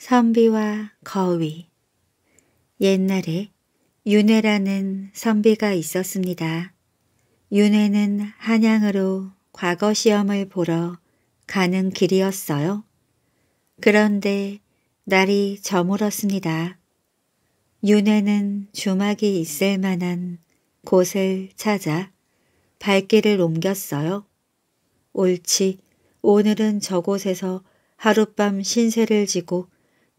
선비와 거위 옛날에 윤회라는 선비가 있었습니다. 윤회는 한양으로 과거 시험을 보러 가는 길이었어요. 그런데 날이 저물었습니다. 윤회는 주막이 있을 만한 곳을 찾아 발길을 옮겼어요. 옳지, 오늘은 저곳에서 하룻밤 신세를 지고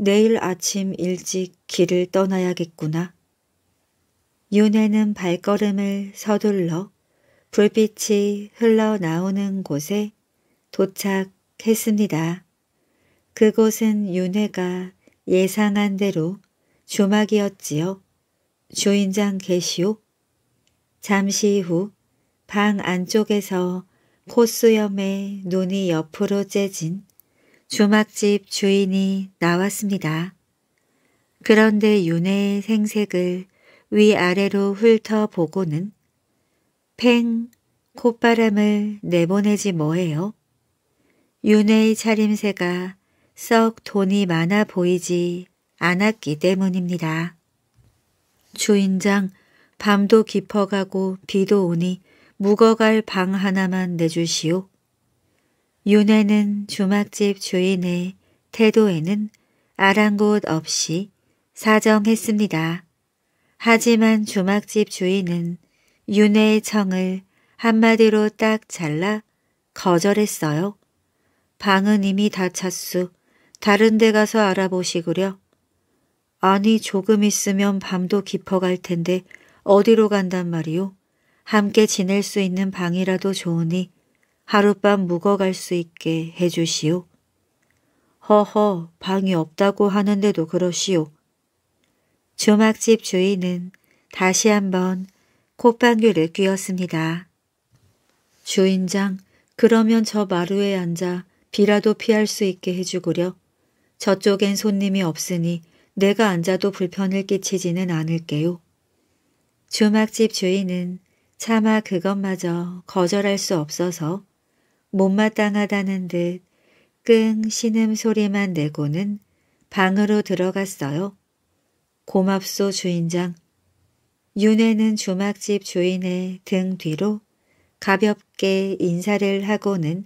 내일 아침 일찍 길을 떠나야겠구나. 윤혜는 발걸음을 서둘러 불빛이 흘러나오는 곳에 도착했습니다. 그곳은 윤회가 예상한 대로 주막이었지요. 주인장 계시오. 잠시 후 방 안쪽에서 콧수염에 눈이 옆으로 째진 주막집 주인이 나왔습니다. 그런데 윤회의 생색을 위아래로 훑어보고는 팽 콧바람을 내보내지 뭐해요 윤회의 차림새가 썩 돈이 많아 보이지 않았기 때문입니다. 주인장 밤도 깊어가고 비도 오니 묵어갈 방 하나만 내주시오. 윤회는 주막집 주인의 태도에는 아랑곳 없이 사정했습니다. 하지만 주막집 주인은 윤회의 청을 한마디로 딱 잘라 거절했어요. 방은 이미 다 찼수 다른 데 가서 알아보시구려. 아니 조금 있으면 밤도 깊어갈 텐데 어디로 간단 말이오. 함께 지낼 수 있는 방이라도 좋으니 하룻밤 묵어갈 수 있게 해주시오. 허허 방이 없다고 하는데도 그러시오. 주막집 주인은 다시 한번 콧방귀를 뀌었습니다. 주인장 그러면 저 마루에 앉아 비라도 피할 수 있게 해주구려. 저쪽엔 손님이 없으니 내가 앉아도 불편을 끼치지는 않을게요. 주막집 주인은 차마 그것마저 거절할 수 없어서 못마땅하다는 듯 끙 신음 소리만 내고는 방으로 들어갔어요. 고맙소 주인장. 윤회는 주막집 주인의 등 뒤로 가볍게 인사를 하고는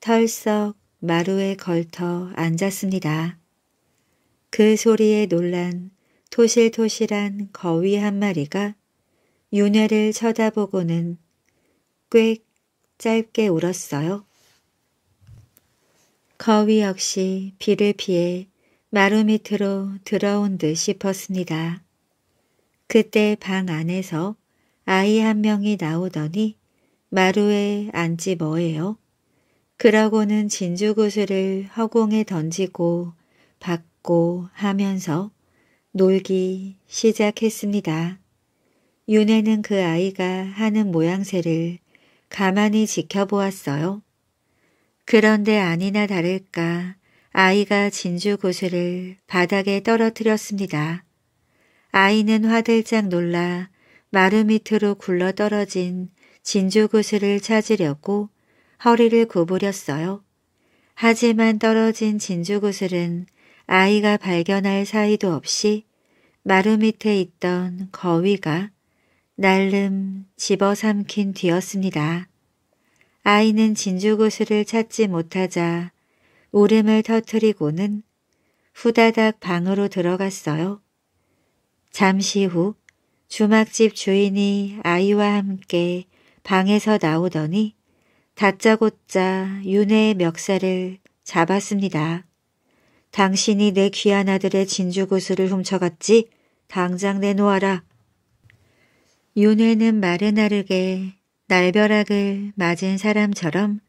털썩 마루에 걸터 앉았습니다. 그 소리에 놀란 토실토실한 거위 한 마리가 윤회를 쳐다보고는 꽥 짧게 울었어요. 거위 역시 비를 피해 마루 밑으로 들어온 듯 싶었습니다. 그때 방 안에서 아이 한 명이 나오더니 마루에 앉지 뭐예요? 그러고는 진주구슬을 허공에 던지고 받고 하면서 놀기 시작했습니다. 윤혜는 그 아이가 하는 모양새를 가만히 지켜보았어요. 그런데 아니나 다를까 아이가 진주 고수를 바닥에 떨어뜨렸습니다. 아이는 화들짝 놀라 마루 밑으로 굴러 떨어진 진주 구슬을 찾으려고 허리를 구부렸어요. 하지만 떨어진 진주 구슬은 아이가 발견할 사이도 없이 마루 밑에 있던 거위가 날름 집어삼킨 뒤였습니다. 아이는 진주구슬을 찾지 못하자 울음을 터뜨리고는 후다닥 방으로 들어갔어요. 잠시 후 주막집 주인이 아이와 함께 방에서 나오더니 다짜고짜 윤회의 멱살을 잡았습니다. 당신이 내 귀한 아들의 진주구슬을 훔쳐갔지? 당장 내놓아라. 윤회는 마르나르게 날벼락을 맞은 사람처럼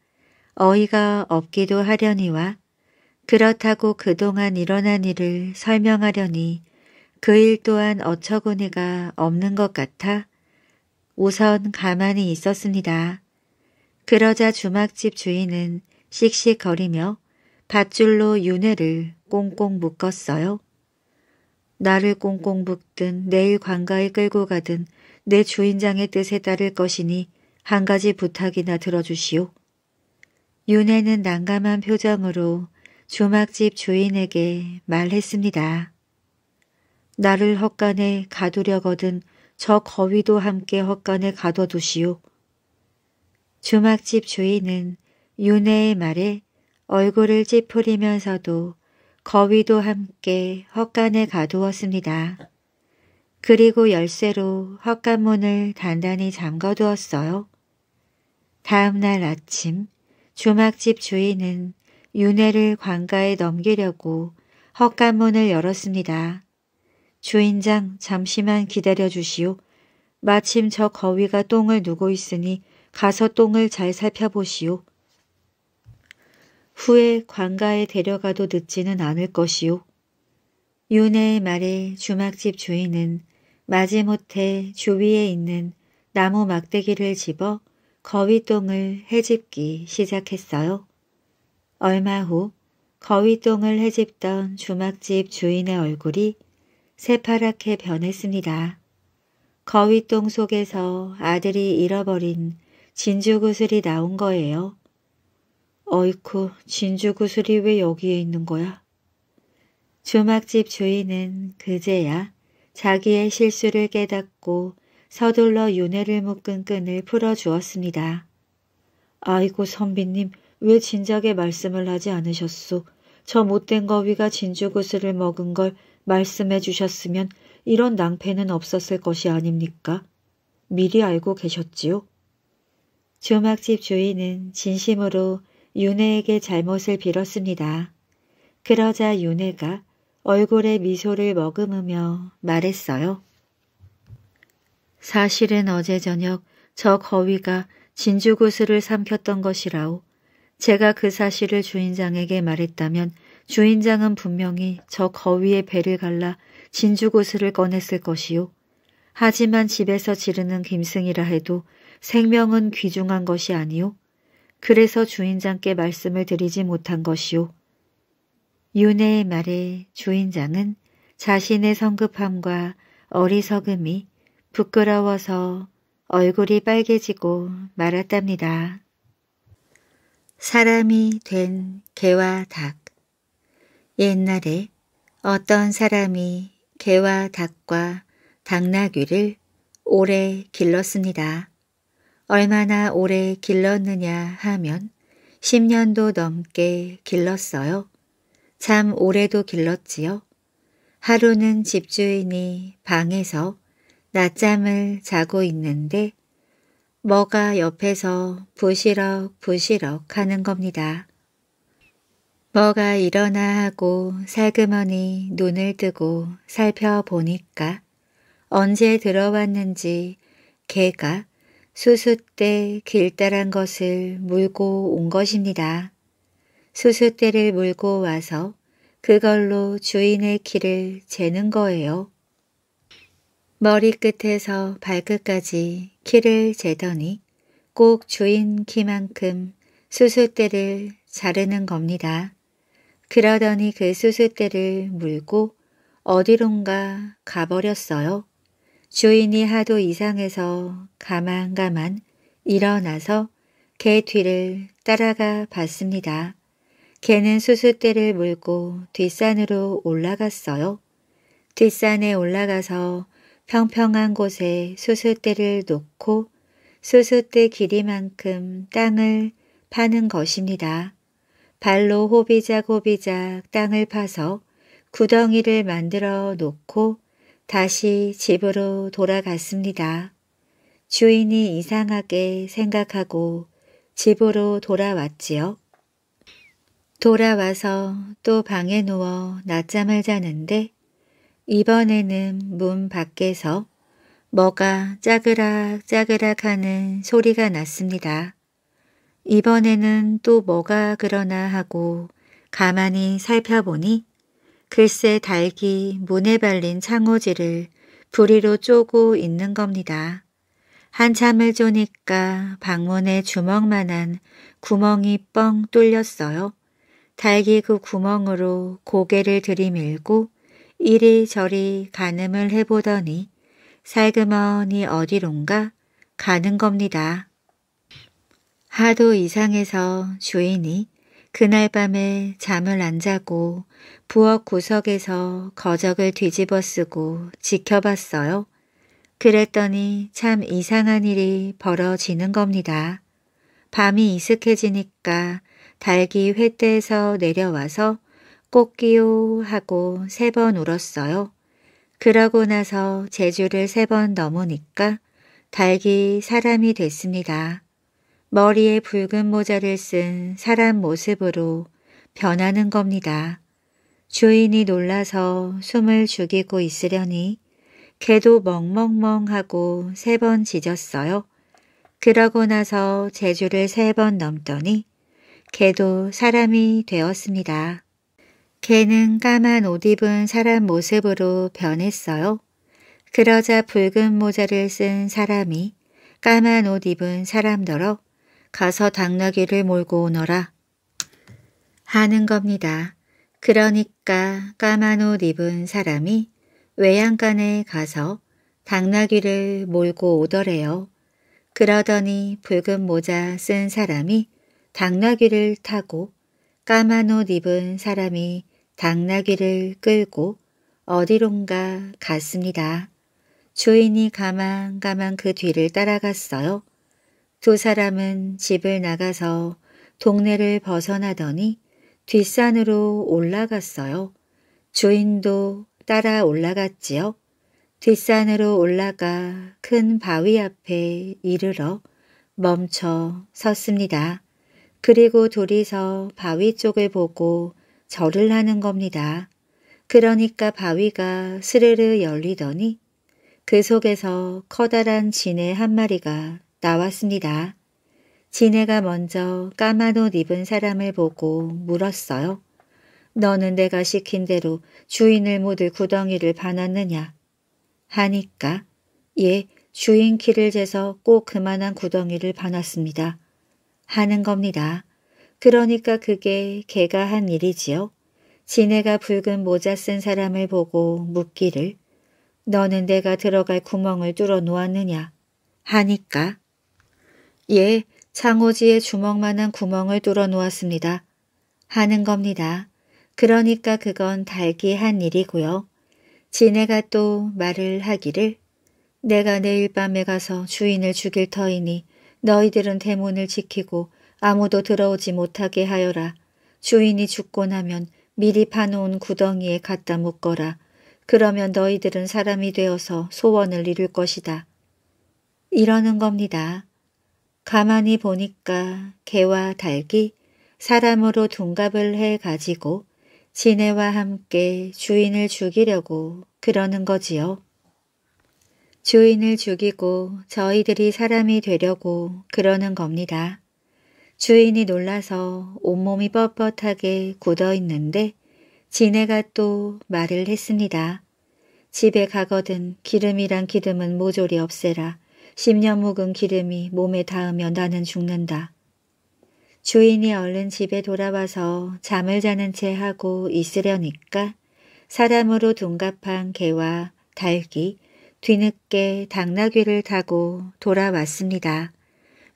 어이가 없기도 하려니와 그렇다고 그동안 일어난 일을 설명하려니 그 일 또한 어처구니가 없는 것 같아 우선 가만히 있었습니다. 그러자 주막집 주인은 씩씩거리며 밧줄로 윤회를 꽁꽁 묶었어요. 나를 꽁꽁 묶든 내일 관가에 끌고 가든 내 주인장의 뜻에 따를 것이니 한 가지 부탁이나 들어주시오. 윤혜는 난감한 표정으로 주막집 주인에게 말했습니다. 나를 헛간에 가두려거든 저 거위도 함께 헛간에 가둬두시오. 주막집 주인은 윤혜의 말에 얼굴을 찌푸리면서도 거위도 함께 헛간에 가두었습니다. 그리고 열쇠로 헛간문을 단단히 잠가두었어요. 다음날 아침 주막집 주인은 윤회를 관가에 넘기려고 헛간문을 열었습니다. 주인장 잠시만 기다려 주시오. 마침 저 거위가 똥을 누고 있으니 가서 똥을 잘 살펴보시오. 후에 관가에 데려가도 늦지는 않을 것이오. 윤회의 말에 주막집 주인은 마지못해 주위에 있는 나무 막대기를 집어 거위똥을 해집기 시작했어요. 얼마 후 거위똥을 해집던 주막집 주인의 얼굴이 새파랗게 변했습니다. 거위똥 속에서 아들이 잃어버린 진주구슬이 나온 거예요. 어이쿠 진주구슬이 왜 여기에 있는 거야? 주막집 주인은 그제야 자기의 실수를 깨닫고 서둘러 윤회를 묶은 끈을 풀어주었습니다. 아이고 선비님 왜 진작에 말씀을 하지 않으셨소. 저 못된 거위가 진주구슬을 먹은 걸 말씀해 주셨으면 이런 낭패는 없었을 것이 아닙니까? 미리 알고 계셨지요? 조막집 주인은 진심으로 윤회에게 잘못을 빌었습니다. 그러자 윤회가 얼굴에 미소를 머금으며 말했어요. 사실은 어제 저녁 저 거위가 진주구슬을 삼켰던 것이라오. 제가 그 사실을 주인장에게 말했다면 주인장은 분명히 저 거위의 배를 갈라 진주구슬을 꺼냈을 것이오 하지만 집에서 지르는 김승이라 해도 생명은 귀중한 것이 아니오 그래서 주인장께 말씀을 드리지 못한 것이오 윤회의 말에 주인장은 자신의 성급함과 어리석음이 부끄러워서 얼굴이 빨개지고 말았답니다. 사람이 된 개와 닭 옛날에 어떤 사람이 개와 닭과 당나귀를 오래 길렀습니다. 얼마나 오래 길렀느냐 하면 10년도 넘게 길렀어요. 참 오래도 길렀지요. 하루는 집주인이 방에서 낮잠을 자고 있는데 뭐가 옆에서 부시럭 부시럭 하는 겁니다. 뭐가 일어나 하고 살그머니 눈을 뜨고 살펴보니까 언제 들어왔는지 개가 수숫대 길다란 것을 물고 온 것입니다. 수수대를 물고 와서 그걸로 주인의 키를 재는 거예요. 머리끝에서 발끝까지 키를 재더니 꼭 주인 키만큼 수수대를 자르는 겁니다. 그러더니 그 수수대를 물고 어디론가 가버렸어요. 주인이 하도 이상해서 가만가만 일어나서 개 뒤를 따라가 봤습니다. 개는 수수대를 물고 뒷산으로 올라갔어요. 뒷산에 올라가서 평평한 곳에 수수대를 놓고 수수대 길이만큼 땅을 파는 것입니다. 발로 호비작호비작 땅을 파서 구덩이를 만들어 놓고 다시 집으로 돌아갔습니다. 주인이 이상하게 생각하고 집으로 돌아왔지요. 돌아와서 또 방에 누워 낮잠을 자는데 이번에는 문 밖에서 뭐가 짜그락 짜그락 하는 소리가 났습니다. 이번에는 또 뭐가 그러나 하고 가만히 살펴보니 글쎄 달기 문에 발린 창호지를 부리로 쪼고 있는 겁니다. 한참을 쪼니까 방문에 주먹만한 구멍이 뻥 뚫렸어요. 달기 그 구멍으로 고개를 들이밀고 이리저리 가늠을 해보더니 살그머니 어디론가 가는 겁니다. 하도 이상해서 주인이 그날 밤에 잠을 안 자고 부엌 구석에서 거적을 뒤집어 쓰고 지켜봤어요. 그랬더니 참 이상한 일이 벌어지는 겁니다. 밤이 이슥해지니까 달기 횃대에서 내려와서 꽃기요 하고 세 번 울었어요. 그러고 나서 제주를 세 번 넘으니까 달기 사람이 됐습니다. 머리에 붉은 모자를 쓴 사람 모습으로 변하는 겁니다. 주인이 놀라서 숨을 죽이고 있으려니 개도 멍멍멍하고 세 번 짖었어요. 그러고 나서 제주를 세 번 넘더니 개도 사람이 되었습니다. 개는 까만 옷 입은 사람 모습으로 변했어요. 그러자 붉은 모자를 쓴 사람이 까만 옷 입은 사람더러 가서 당나귀를 몰고 오너라 하는 겁니다. 그러니까 까만 옷 입은 사람이 외양간에 가서 당나귀를 몰고 오더래요. 그러더니 붉은 모자 쓴 사람이 당나귀를 타고 까만 옷 입은 사람이 당나귀를 끌고 어디론가 갔습니다. 주인이 가만가만 그 뒤를 따라갔어요. 두 사람은 집을 나가서 동네를 벗어나더니 뒷산으로 올라갔어요. 주인도 따라 올라갔지요. 뒷산으로 올라가 큰 바위 앞에 이르러 멈춰 섰습니다. 그리고 둘이서 바위 쪽을 보고 절을 하는 겁니다. 그러니까 바위가 스르르 열리더니 그 속에서 커다란 진해 한 마리가 나왔습니다. 진해가 먼저 까만 옷 입은 사람을 보고 물었어요. 너는 내가 시킨 대로 주인을 묻을 구덩이를 반았느냐 하니까 예, 주인 키를 재서 꼭 그만한 구덩이를 반았습니다. 하는 겁니다. 그러니까 그게 개가한 일이지요. 지네가 붉은 모자 쓴 사람을 보고 묻기를 너는 내가 들어갈 구멍을 뚫어 놓았느냐 하니까 예, 창호지의 주먹만한 구멍을 뚫어 놓았습니다. 하는 겁니다. 그러니까 그건 달기 한 일이고요. 지네가 또 말을 하기를 내가 내일 밤에 가서 주인을 죽일 터이니 너희들은 대문을 지키고 아무도 들어오지 못하게 하여라. 주인이 죽고 나면 미리 파놓은 구덩이에 갖다 묶어라. 그러면 너희들은 사람이 되어서 소원을 이룰 것이다. 이러는 겁니다. 가만히 보니까 개와 달기 사람으로 둔갑을 해 가지고 지네와 함께 주인을 죽이려고 그러는 거지요. 주인을 죽이고 저희들이 사람이 되려고 그러는 겁니다. 주인이 놀라서 온몸이 뻣뻣하게 굳어 있는데 지네가 또 말을 했습니다. 집에 가거든 기름이란 기름은 모조리 없애라. 10년 묵은 기름이 몸에 닿으면 나는 죽는다. 주인이 얼른 집에 돌아와서 잠을 자는 채 하고 있으려니까 사람으로 둔갑한 개와 닭이 뒤늦게 당나귀를 타고 돌아왔습니다.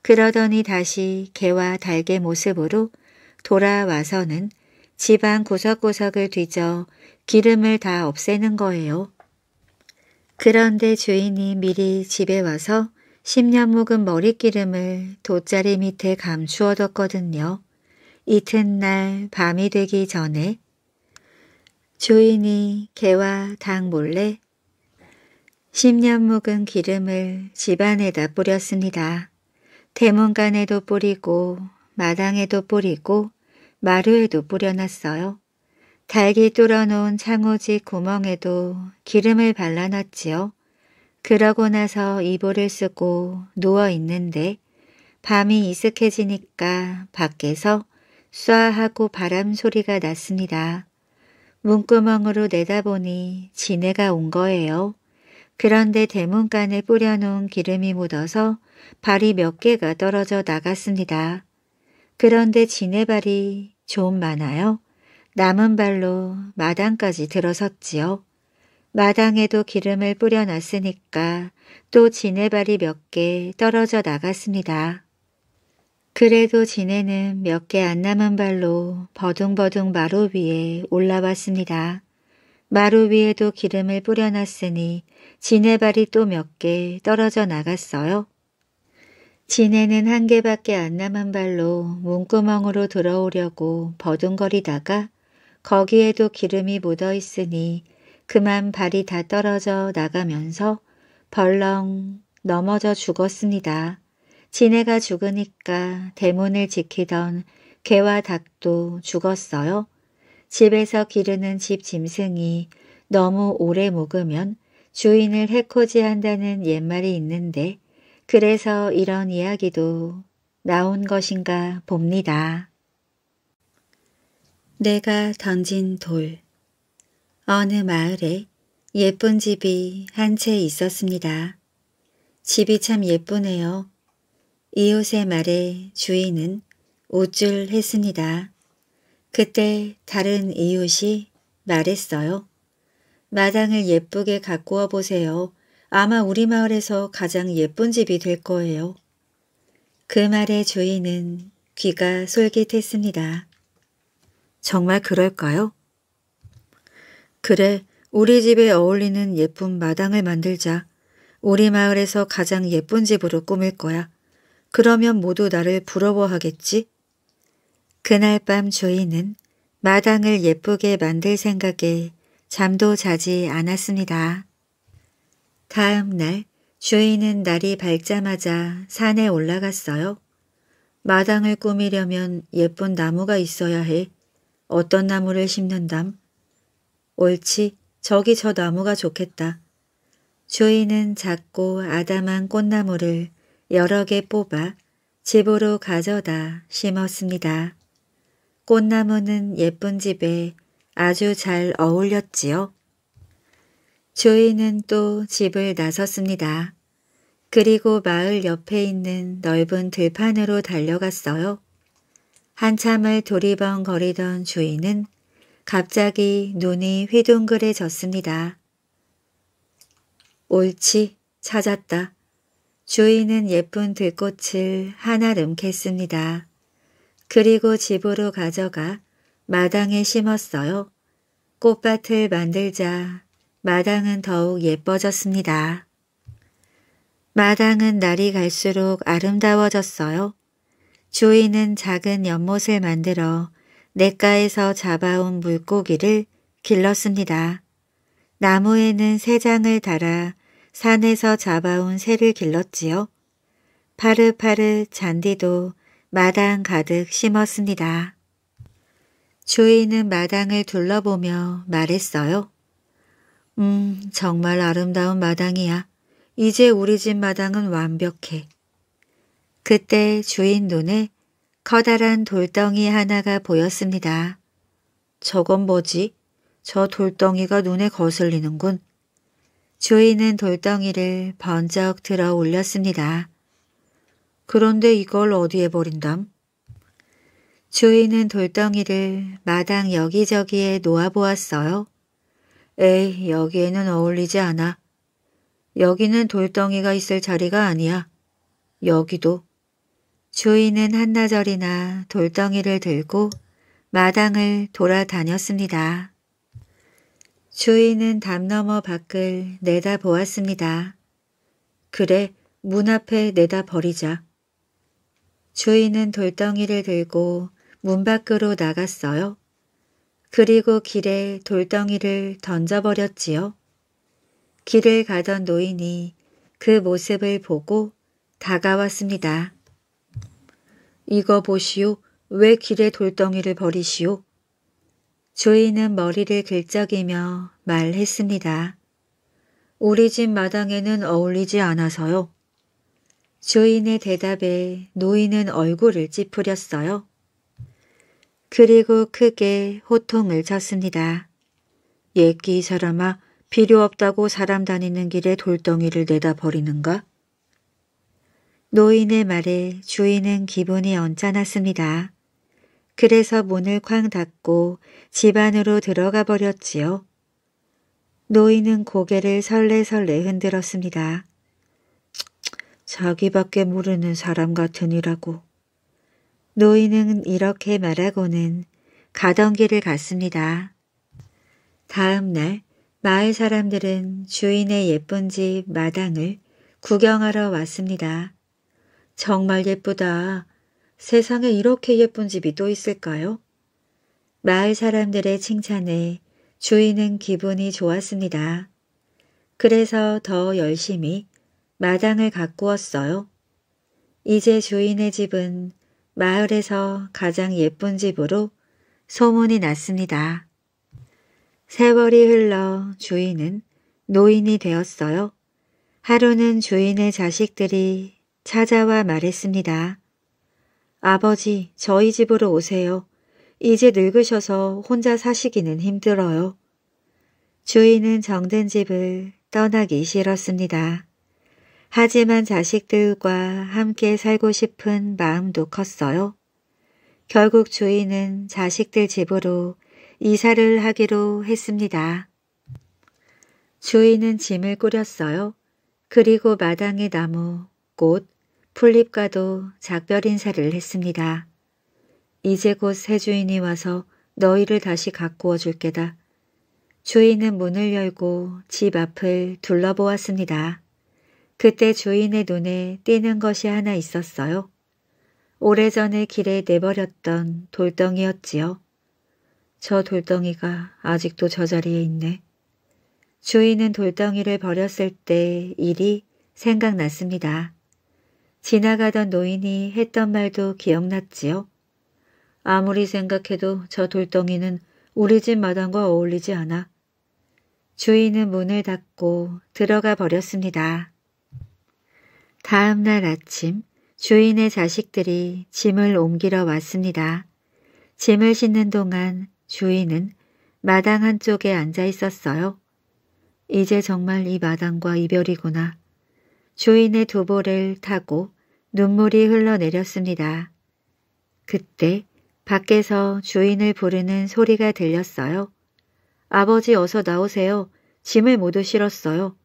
그러더니 다시 개와 달개 모습으로 돌아와서는 집안 구석구석을 뒤져 기름을 다 없애는 거예요. 그런데 주인이 미리 집에 와서 10년 묵은 머리기름을 돗자리 밑에 감추어뒀거든요. 이튿날 밤이 되기 전에 주인이 개와 닭 몰래 10년 묵은 기름을 집안에다 뿌렸습니다. 대문간에도 뿌리고 마당에도 뿌리고 마루에도 뿌려놨어요. 달기 뚫어놓은 창호지 구멍에도 기름을 발라놨지요. 그러고 나서 이불을 쓰고 누워있는데 밤이 이슥해지니까 밖에서 쏴하고 바람 소리가 났습니다. 문구멍으로 내다보니 지네가 온 거예요. 그런데 대문간에 뿌려놓은 기름이 묻어서 발이 몇 개가 떨어져 나갔습니다. 그런데 지네 발이 좀 많아요. 남은 발로 마당까지 들어섰지요. 마당에도 기름을 뿌려놨으니까 또 지네 발이 몇 개 떨어져 나갔습니다. 그래도 지네는 몇 개 안 남은 발로 버둥버둥 마루 위에 올라왔습니다. 마루 위에도 기름을 뿌려놨으니 지네발이 또 몇 개 떨어져 나갔어요. 지네는 한 개밖에 안 남은 발로 문구멍으로 들어오려고 버둥거리다가 거기에도 기름이 묻어 있으니 그만 발이 다 떨어져 나가면서 벌렁 넘어져 죽었습니다. 지네가 죽으니까 대문을 지키던 개와 닭도 죽었어요. 집에서 기르는 집 짐승이 너무 오래 묵으면 주인을 해코지한다는 옛말이 있는데 그래서 이런 이야기도 나온 것인가 봅니다. 내가 던진 돌 어느 마을에 예쁜 집이 한 채 있었습니다. 집이 참 예쁘네요. 이웃의 말에 주인은 우쭐했습니다. 그때 다른 이웃이 말했어요. 마당을 예쁘게 가꾸어 보세요. 아마 우리 마을에서 가장 예쁜 집이 될 거예요. 그말에 주인은 귀가 솔깃했습니다. 정말 그럴까요? 그래, 우리 집에 어울리는 예쁜 마당을 만들자. 우리 마을에서 가장 예쁜 집으로 꾸밀 거야. 그러면 모두 나를 부러워하겠지? 그날 밤 주인은 마당을 예쁘게 만들 생각에 잠도 자지 않았습니다. 다음 날 주인은 날이 밝자마자 산에 올라갔어요. 마당을 꾸미려면 예쁜 나무가 있어야 해. 어떤 나무를 심는담? 옳지, 저기 저 나무가 좋겠다. 주인은 작고 아담한 꽃나무를 여러 개 뽑아 집으로 가져다 심었습니다. 꽃나무는 예쁜 집에 아주 잘 어울렸지요. 조이는 또 집을 나섰습니다. 그리고 마을 옆에 있는 넓은 들판으로 달려갔어요. 한참을 도리번거리던 조이는 갑자기 눈이 휘둥그레졌습니다. 옳지, 찾았다. 주인은 예쁜 들꽃을 하나 름캤습니다. 그리고 집으로 가져가 마당에 심었어요. 꽃밭을 만들자 마당은 더욱 예뻐졌습니다. 마당은 날이 갈수록 아름다워졌어요. 주인은 작은 연못을 만들어 냇가에서 잡아온 물고기를 길렀습니다. 나무에는 새장을 달아 산에서 잡아온 새를 길렀지요. 파릇파릇 잔디도 마당 가득 심었습니다. 주인은 마당을 둘러보며 말했어요. 음, 정말 아름다운 마당이야. 이제 우리 집 마당은 완벽해. 그때 주인 눈에 커다란 돌덩이 하나가 보였습니다. 저건 뭐지? 저 돌덩이가 눈에 거슬리는군. 주인은 돌덩이를 번쩍 들어 올렸습니다. 그런데 이걸 어디에 버린담? 주인은 돌덩이를 마당 여기저기에 놓아보았어요. 에이, 여기에는 어울리지 않아. 여기는 돌덩이가 있을 자리가 아니야. 여기도. 주인은 한나절이나 돌덩이를 들고 마당을 돌아다녔습니다. 주인은 담 너머 밖을 내다보았습니다. 그래, 문 앞에 내다버리자. 주인은 돌덩이를 들고 문 밖으로 나갔어요. 그리고 길에 돌덩이를 던져버렸지요. 길을 가던 노인이 그 모습을 보고 다가왔습니다. 이거 보시오. 왜 길에 돌덩이를 버리시오? 주인은 머리를 긁적이며 말했습니다. 우리 집 마당에는 어울리지 않아서요. 주인의 대답에 노인은 얼굴을 찌푸렸어요. 그리고 크게 호통을 쳤습니다. 예끼 사람아 필요 없다고 사람 다니는 길에 돌덩이를 내다 버리는가? 노인의 말에 주인은 기분이 언짢았습니다. 그래서 문을 쾅 닫고 집 안으로 들어가 버렸지요. 노인은 고개를 설레설레 흔들었습니다. 자기밖에 모르는 사람 같으니라고. 노인은 이렇게 말하고는 가던 길을 갔습니다. 다음 날 마을 사람들은 주인의 예쁜 집 마당을 구경하러 왔습니다. 정말 예쁘다. 세상에 이렇게 예쁜 집이 또 있을까요? 마을 사람들의 칭찬에 주인은 기분이 좋았습니다. 그래서 더 열심히 마당을 가꾸었어요. 이제 주인의 집은 마을에서 가장 예쁜 집으로 소문이 났습니다. 세월이 흘러 주인은 노인이 되었어요. 하루는 주인의 자식들이 찾아와 말했습니다. 아버지, 저희 집으로 오세요. 이제 늙으셔서 혼자 사시기는 힘들어요. 주인은 정든 집을 떠나기 싫었습니다. 하지만 자식들과 함께 살고 싶은 마음도 컸어요. 결국 주인은 자식들 집으로 이사를 하기로 했습니다. 주인은 짐을 꾸렸어요. 그리고 마당에 나무, 꽃, 풀잎과도 작별 인사를 했습니다. 이제 곧 새 주인이 와서 너희를 다시 가꾸어 줄 게다. 주인은 문을 열고 집 앞을 둘러보았습니다. 그때 주인의 눈에 띄는 것이 하나 있었어요. 오래전에 길에 내버렸던 돌덩이였지요. 저 돌덩이가 아직도 저 자리에 있네. 주인은 돌덩이를 버렸을 때 일이 생각났습니다. 지나가던 노인이 했던 말도 기억났지요. 아무리 생각해도 저 돌덩이는 우리 집 마당과 어울리지 않아. 주인은 문을 닫고 들어가 버렸습니다. 다음 날 아침 주인의 자식들이 짐을 옮기러 왔습니다. 짐을 싣는 동안 주인은 마당 한쪽에 앉아 있었어요. 이제 정말 이 마당과 이별이구나. 주인의 두보를 타고 눈물이 흘러내렸습니다. 그때 밖에서 주인을 부르는 소리가 들렸어요. 아버지 어서 나오세요. 짐을 모두 실었어요.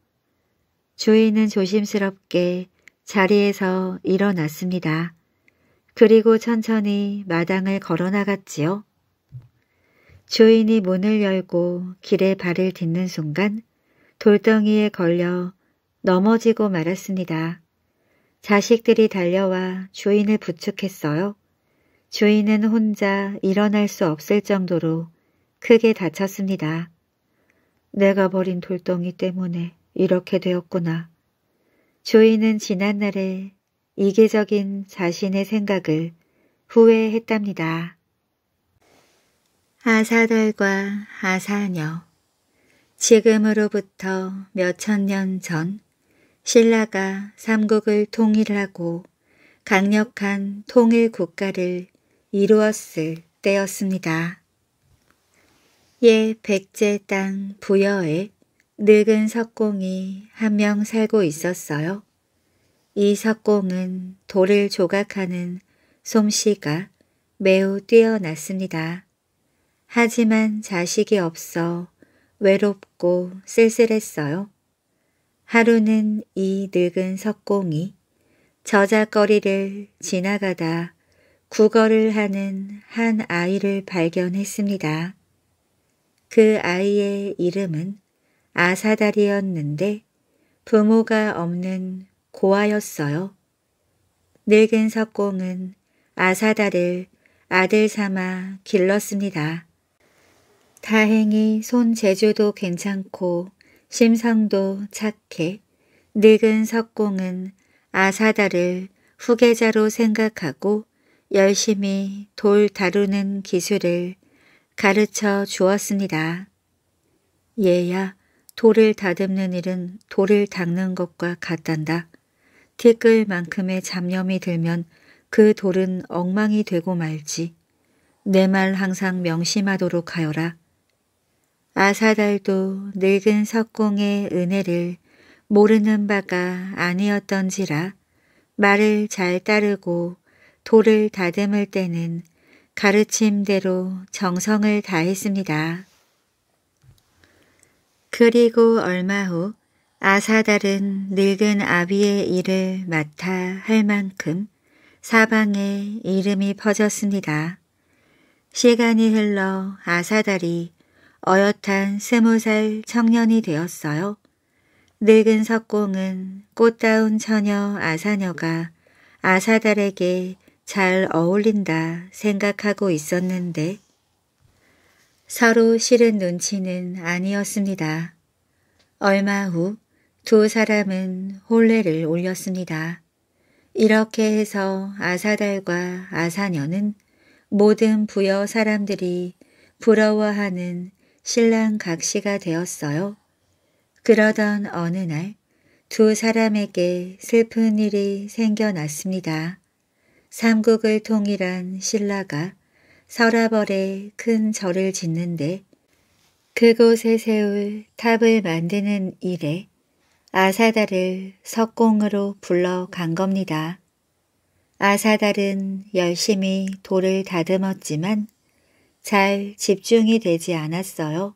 주인은 조심스럽게 자리에서 일어났습니다. 그리고 천천히 마당을 걸어나갔지요. 주인이 문을 열고 길에 발을 딛는 순간 돌덩이에 걸려 넘어지고 말았습니다. 자식들이 달려와 주인을 부축했어요. 주인은 혼자 일어날 수 없을 정도로 크게 다쳤습니다. 내가 버린 돌덩이 때문에 이렇게 되었구나. 조이는 지난날에 이계적인 자신의 생각을 후회했답니다. 아사달과 아사녀 지금으로부터 몇 천 년 전 신라가 삼국을 통일하고 강력한 통일 국가를 이루었을 때였습니다. 예 백제 땅 부여에 늙은 석공이 한 명 살고 있었어요. 이 석공은 돌을 조각하는 솜씨가 매우 뛰어났습니다. 하지만 자식이 없어 외롭고 쓸쓸했어요. 하루는 이 늙은 석공이 저작거리를 지나가다 구걸을 하는 한 아이를 발견했습니다. 그 아이의 이름은 아사다리였는데 부모가 없는 고아였어요. 늙은 석공은 아사다를 아들 삼아 길렀습니다. 다행히 손재주도 괜찮고 심성도 착해 늙은 석공은 아사다를 후계자로 생각하고 열심히 돌 다루는 기술을 가르쳐 주었습니다. 얘야, 돌을 다듬는 일은 돌을 닦는 것과 같단다. 티끌만큼의 잡념이 들면 그 돌은 엉망이 되고 말지. 내 말 항상 명심하도록 하여라. 아사달도 늙은 석공의 은혜를 모르는 바가 아니었던지라 말을 잘 따르고 돌을 다듬을 때는 가르침대로 정성을 다했습니다. 그리고 얼마 후 아사달은 늙은 아비의 일을 맡아 할 만큼 사방에 이름이 퍼졌습니다. 시간이 흘러 아사달이 어엿한 스무 살 청년이 되었어요. 늙은 석공은 꽃다운 처녀 아사녀가 아사달에게 잘 어울린다 생각하고 있었는데 서로 싫은 눈치는 아니었습니다. 얼마 후 두 사람은 혼례를 올렸습니다. 이렇게 해서 아사달과 아사녀는 모든 부여 사람들이 부러워하는 신랑 각시가 되었어요. 그러던 어느 날 두 사람에게 슬픈 일이 생겨났습니다. 삼국을 통일한 신라가 서라벌에 큰 절을 짓는데 그곳에 세울 탑을 만드는 일에 아사달을 석공으로 불러 간 겁니다. 아사달은 열심히 돌을 다듬었지만 잘 집중이 되지 않았어요.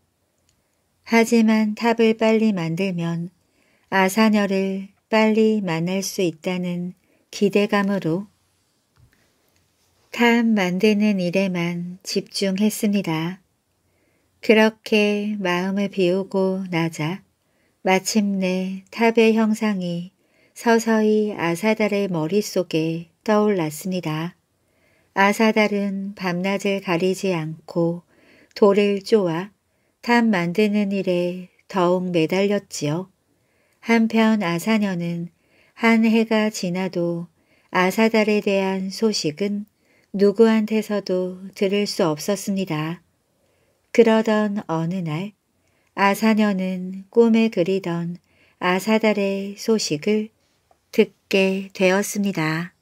하지만 탑을 빨리 만들면 아사녀를 빨리 만날 수 있다는 기대감으로 탑 만드는 일에만 집중했습니다. 그렇게 마음을 비우고 나자 마침내 탑의 형상이 서서히 아사달의 머릿속에 떠올랐습니다. 아사달은 밤낮을 가리지 않고 돌을 쪼아 탑 만드는 일에 더욱 매달렸지요. 한편 아사녀는 한 해가 지나도 아사달에 대한 소식은 누구한테서도 들을 수 없었습니다. 그러던 어느 날 아사녀는 꿈에 그리던 아사달의 소식을 듣게 되었습니다.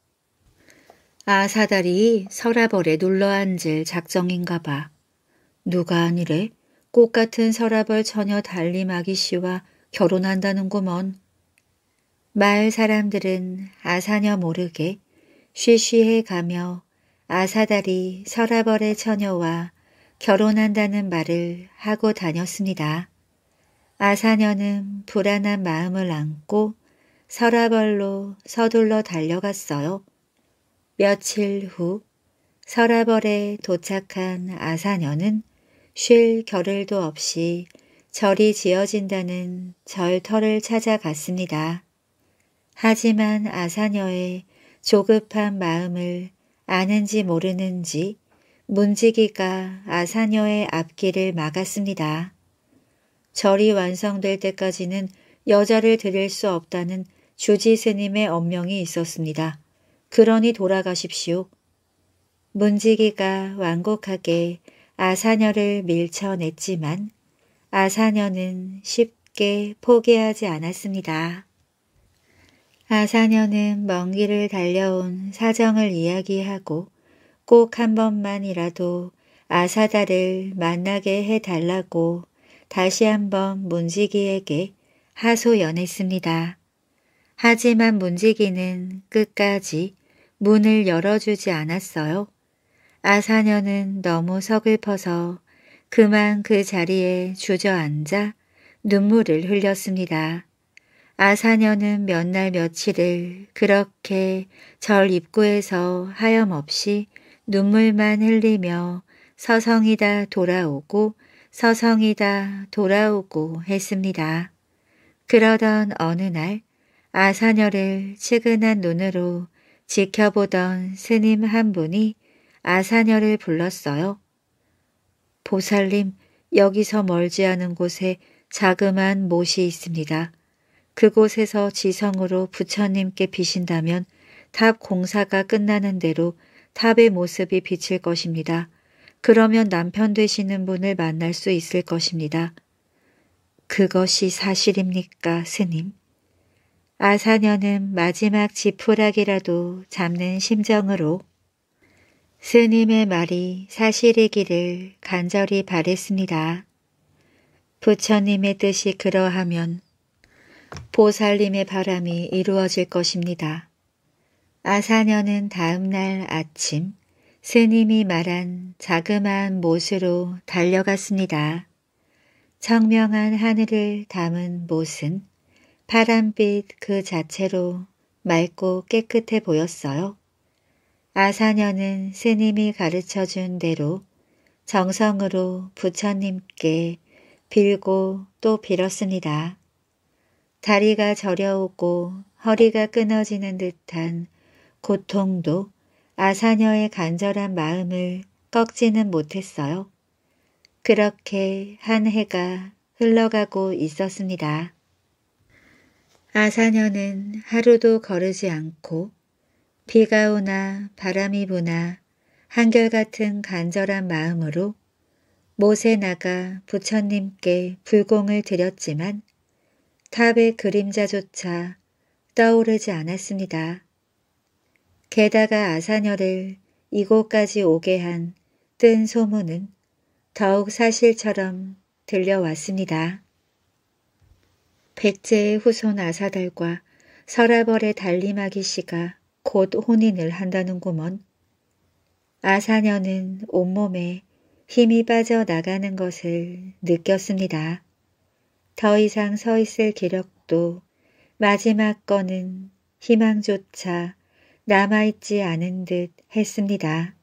아사달이 서라벌에 눌러앉을 작정인가 봐. 누가 아니래 꽃 같은 서라벌 처녀 달리마기 씨와 결혼한다는구먼. 마을 사람들은 아사녀 모르게 쉬쉬해 가며 아사달이 서라벌의 처녀와 결혼한다는 말을 하고 다녔습니다. 아사녀는 불안한 마음을 안고 서라벌로 서둘러 달려갔어요. 며칠 후 서라벌에 도착한 아사녀는 쉴 겨를도 없이 절이 지어진다는 절터를 찾아갔습니다. 하지만 아사녀의 조급한 마음을 아는지 모르는지 문지기가 아사녀의 앞길을 막았습니다. 절이 완성될 때까지는 여자를 드릴 수 없다는 주지스님의 엄명이 있었습니다. 그러니 돌아가십시오. 문지기가 완곡하게 아사녀를 밀쳐냈지만 아사녀는 쉽게 포기하지 않았습니다. 아사녀는 먼 길을 달려온 사정을 이야기하고 꼭 한 번만이라도 아사다를 만나게 해달라고 다시 한 번 문지기에게 하소연했습니다. 하지만 문지기는 끝까지 문을 열어주지 않았어요. 아사녀는 너무 서글퍼서 그만 그 자리에 주저앉아 눈물을 흘렸습니다. 아사녀는 몇 날 며칠을 그렇게 절 입구에서 하염없이 눈물만 흘리며 서성이다 돌아오고 서성이다 돌아오고 했습니다. 그러던 어느 날 아사녀를 측은한 눈으로 지켜보던 스님 한 분이 아사녀를 불렀어요. 보살님, 여기서 멀지 않은 곳에 자그만 못이 있습니다. 그곳에서 지성으로 부처님께 비신다면 탑 공사가 끝나는 대로 탑의 모습이 비칠 것입니다. 그러면 남편 되시는 분을 만날 수 있을 것입니다. 그것이 사실입니까, 스님? 아사녀는 마지막 지푸라기라도 잡는 심정으로 스님의 말이 사실이기를 간절히 바랬습니다. 부처님의 뜻이 그러하면 보살님의 바람이 이루어질 것입니다. 아사녀는 다음날 아침 스님이 말한 자그마한 못으로 달려갔습니다. 청명한 하늘을 담은 못은 파란빛 그 자체로 맑고 깨끗해 보였어요. 아사녀는 스님이 가르쳐준 대로 정성으로 부처님께 빌고 또 빌었습니다. 다리가 저려오고 허리가 끊어지는 듯한 고통도 아사녀의 간절한 마음을 꺾지는 못했어요. 그렇게 한 해가 흘러가고 있었습니다. 아사녀는 하루도 거르지 않고 비가 오나 바람이 부나 한결같은 간절한 마음으로 모세 나가 부처님께 불공을 드렸지만 탑의 그림자조차 떠오르지 않았습니다. 게다가 아사녀를 이곳까지 오게 한 뜬 소문은 더욱 사실처럼 들려왔습니다. 백제의 후손 아사달과 서라벌의 달리마기 씨가 곧 혼인을 한다는구먼. 아사녀는 온몸에 힘이 빠져나가는 것을 느꼈습니다. 더 이상 서 있을 기력도 마지막 거는 희망조차 남아있지 않은 듯 했습니다.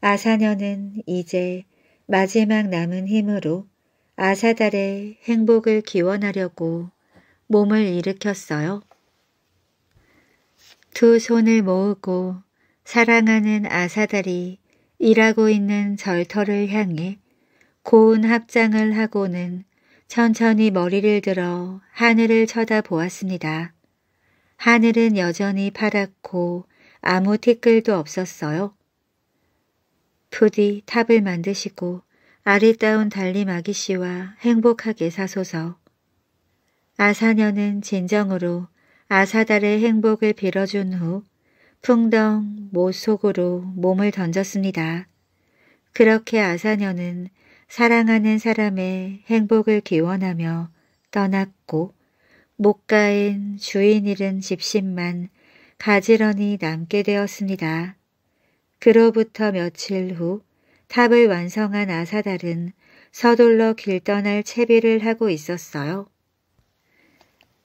아사녀는 이제 마지막 남은 힘으로 아사달의 행복을 기원하려고 몸을 일으켰어요. 두 손을 모으고 사랑하는 아사달이 일하고 있는 절터를 향해 고운 합장을 하고는 천천히 머리를 들어 하늘을 쳐다보았습니다. 하늘은 여전히 파랗고 아무 티끌도 없었어요. 부디 탑을 만드시고 아리따운 달리마기 씨와 행복하게 사소서. 아사녀는 진정으로 아사달의 행복을 빌어준 후 풍덩 못 속으로 몸을 던졌습니다. 그렇게 아사녀는 사랑하는 사람의 행복을 기원하며 떠났고 못 가인 주인 잃은 집신만 가지런히 남게 되었습니다. 그로부터 며칠 후 탑을 완성한 아사달은 서둘러 길 떠날 채비를 하고 있었어요.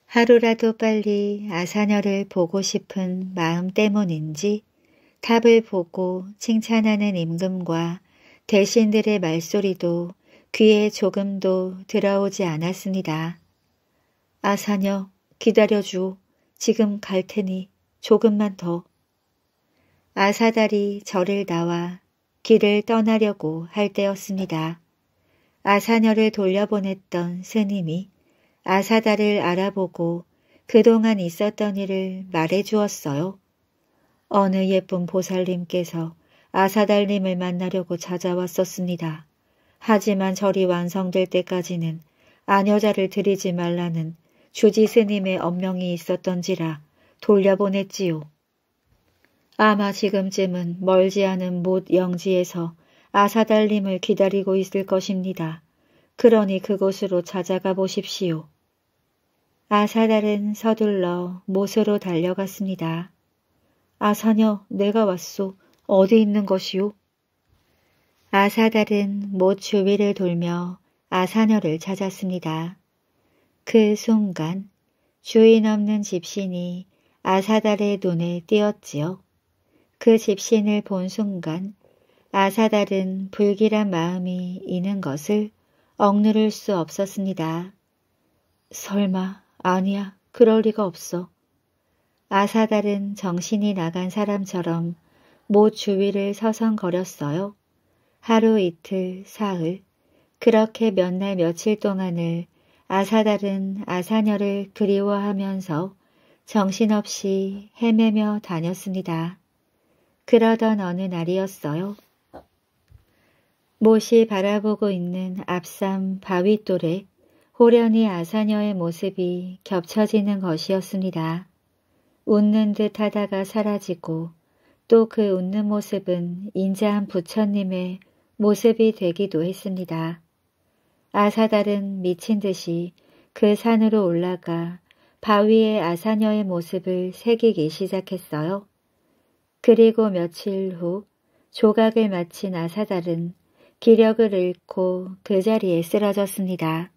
하루라도 빨리 아사녀를 보고 싶은 마음 때문인지 탑을 보고 칭찬하는 임금과 대신들의 말소리도 귀에 조금도 들어오지 않았습니다. 아사녀, 기다려주. 지금 갈 테니 조금만 더. 아사달이 절을 나와 길을 떠나려고 할 때였습니다. 아사녀를 돌려보냈던 스님이 아사달을 알아보고 그동안 있었던 일을 말해 주었어요. 어느 예쁜 보살님께서 아사달님을 만나려고 찾아왔었습니다. 하지만 절이 완성될 때까지는 아녀자를 드리지 말라는 주지 스님의 엄명이 있었던지라 돌려보냈지요. 아마 지금쯤은 멀지 않은 못 영지에서 아사달님을 기다리고 있을 것입니다. 그러니 그곳으로 찾아가 보십시오. 아사달은 서둘러 못으로 달려갔습니다. 아사녀, 내가 왔소. 어디 있는 것이요? 아사달은 못 주위를 돌며 아사녀를 찾았습니다. 그 순간 주인 없는 집신이 아사달의 눈에 띄었지요. 그 집신을 본 순간 아사달은 불길한 마음이 있는 것을 억누를 수 없었습니다. 설마 아니야 그럴 리가 없어. 아사달은 정신이 나간 사람처럼 모 주위를 서성거렸어요. 하루 이틀 사흘 그렇게 몇 날 며칠 동안을 아사다른 아사녀를 그리워하면서 정신없이 헤매며 다녔습니다. 그러던 어느 날이었어요. 모시 바라보고 있는 앞산 바윗돌에 호련히 아사녀의 모습이 겹쳐지는 것이었습니다. 웃는 듯 하다가 사라지고 또그 웃는 모습은 인자한 부처님의 모습이 되기도 했습니다. 아사달은 미친 듯이 그 산으로 올라가 바위에 아사녀의 모습을 새기기 시작했어요. 그리고 며칠 후 조각을 마친 아사달은 기력을 잃고 그 자리에 쓰러졌습니다.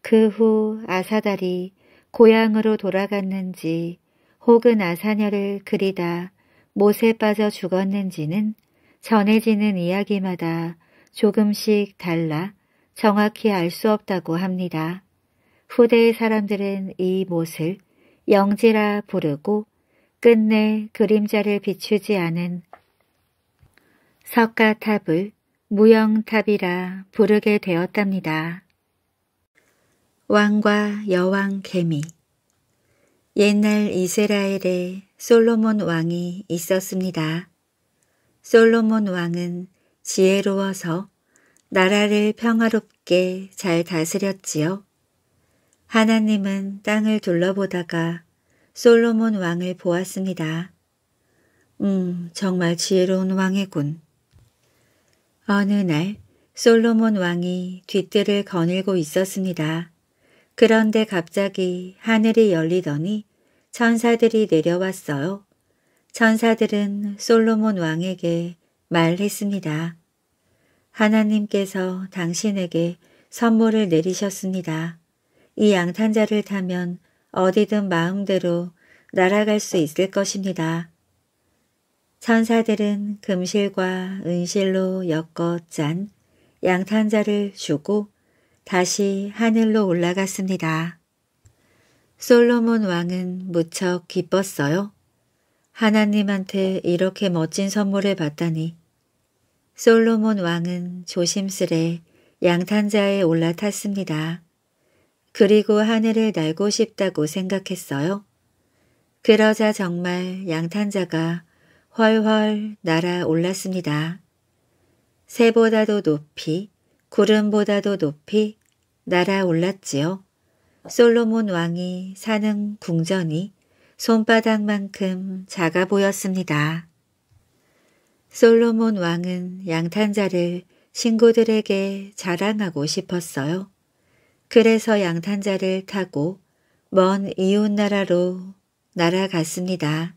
그 후 아사달이 고향으로 돌아갔는지 혹은 아사녀를 그리다 못에 빠져 죽었는지는 전해지는 이야기마다 조금씩 달라 정확히 알 수 없다고 합니다. 후대의 사람들은 이 못을 영지라 부르고 끝내 그림자를 비추지 않은 석가탑을 무영탑이라 부르게 되었답니다. 왕과 여왕 개미 옛날 이스라엘의 솔로몬 왕이 있었습니다. 솔로몬 왕은 지혜로워서 나라를 평화롭게 잘 다스렸지요. 하나님은 땅을 둘러보다가 솔로몬 왕을 보았습니다. 음, 정말 지혜로운 왕이군. 어느 날 솔로몬 왕이 뒤뜰을 거닐고 있었습니다. 그런데 갑자기 하늘이 열리더니 천사들이 내려왔어요. 천사들은 솔로몬 왕에게 말했습니다. 하나님께서 당신에게 선물을 내리셨습니다. 이 양탄자를 타면 어디든 마음대로 날아갈 수 있을 것입니다. 천사들은 금실과 은실로 엮어 짠 양탄자를 주고 다시 하늘로 올라갔습니다. 솔로몬 왕은 무척 기뻤어요. 하나님한테 이렇게 멋진 선물을 받다니. 솔로몬 왕은 조심스레 양탄자에 올라탔습니다. 그리고 하늘을 날고 싶다고 생각했어요. 그러자 정말 양탄자가 훨훨 날아올랐습니다. 새보다도 높이, 구름보다도 높이 날아올랐지요. 솔로몬 왕이 사는 궁전이 손바닥만큼 작아 보였습니다. 솔로몬 왕은 양탄자를 신고들에게 자랑하고 싶었어요. 그래서 양탄자를 타고 먼 이웃나라로 날아갔습니다.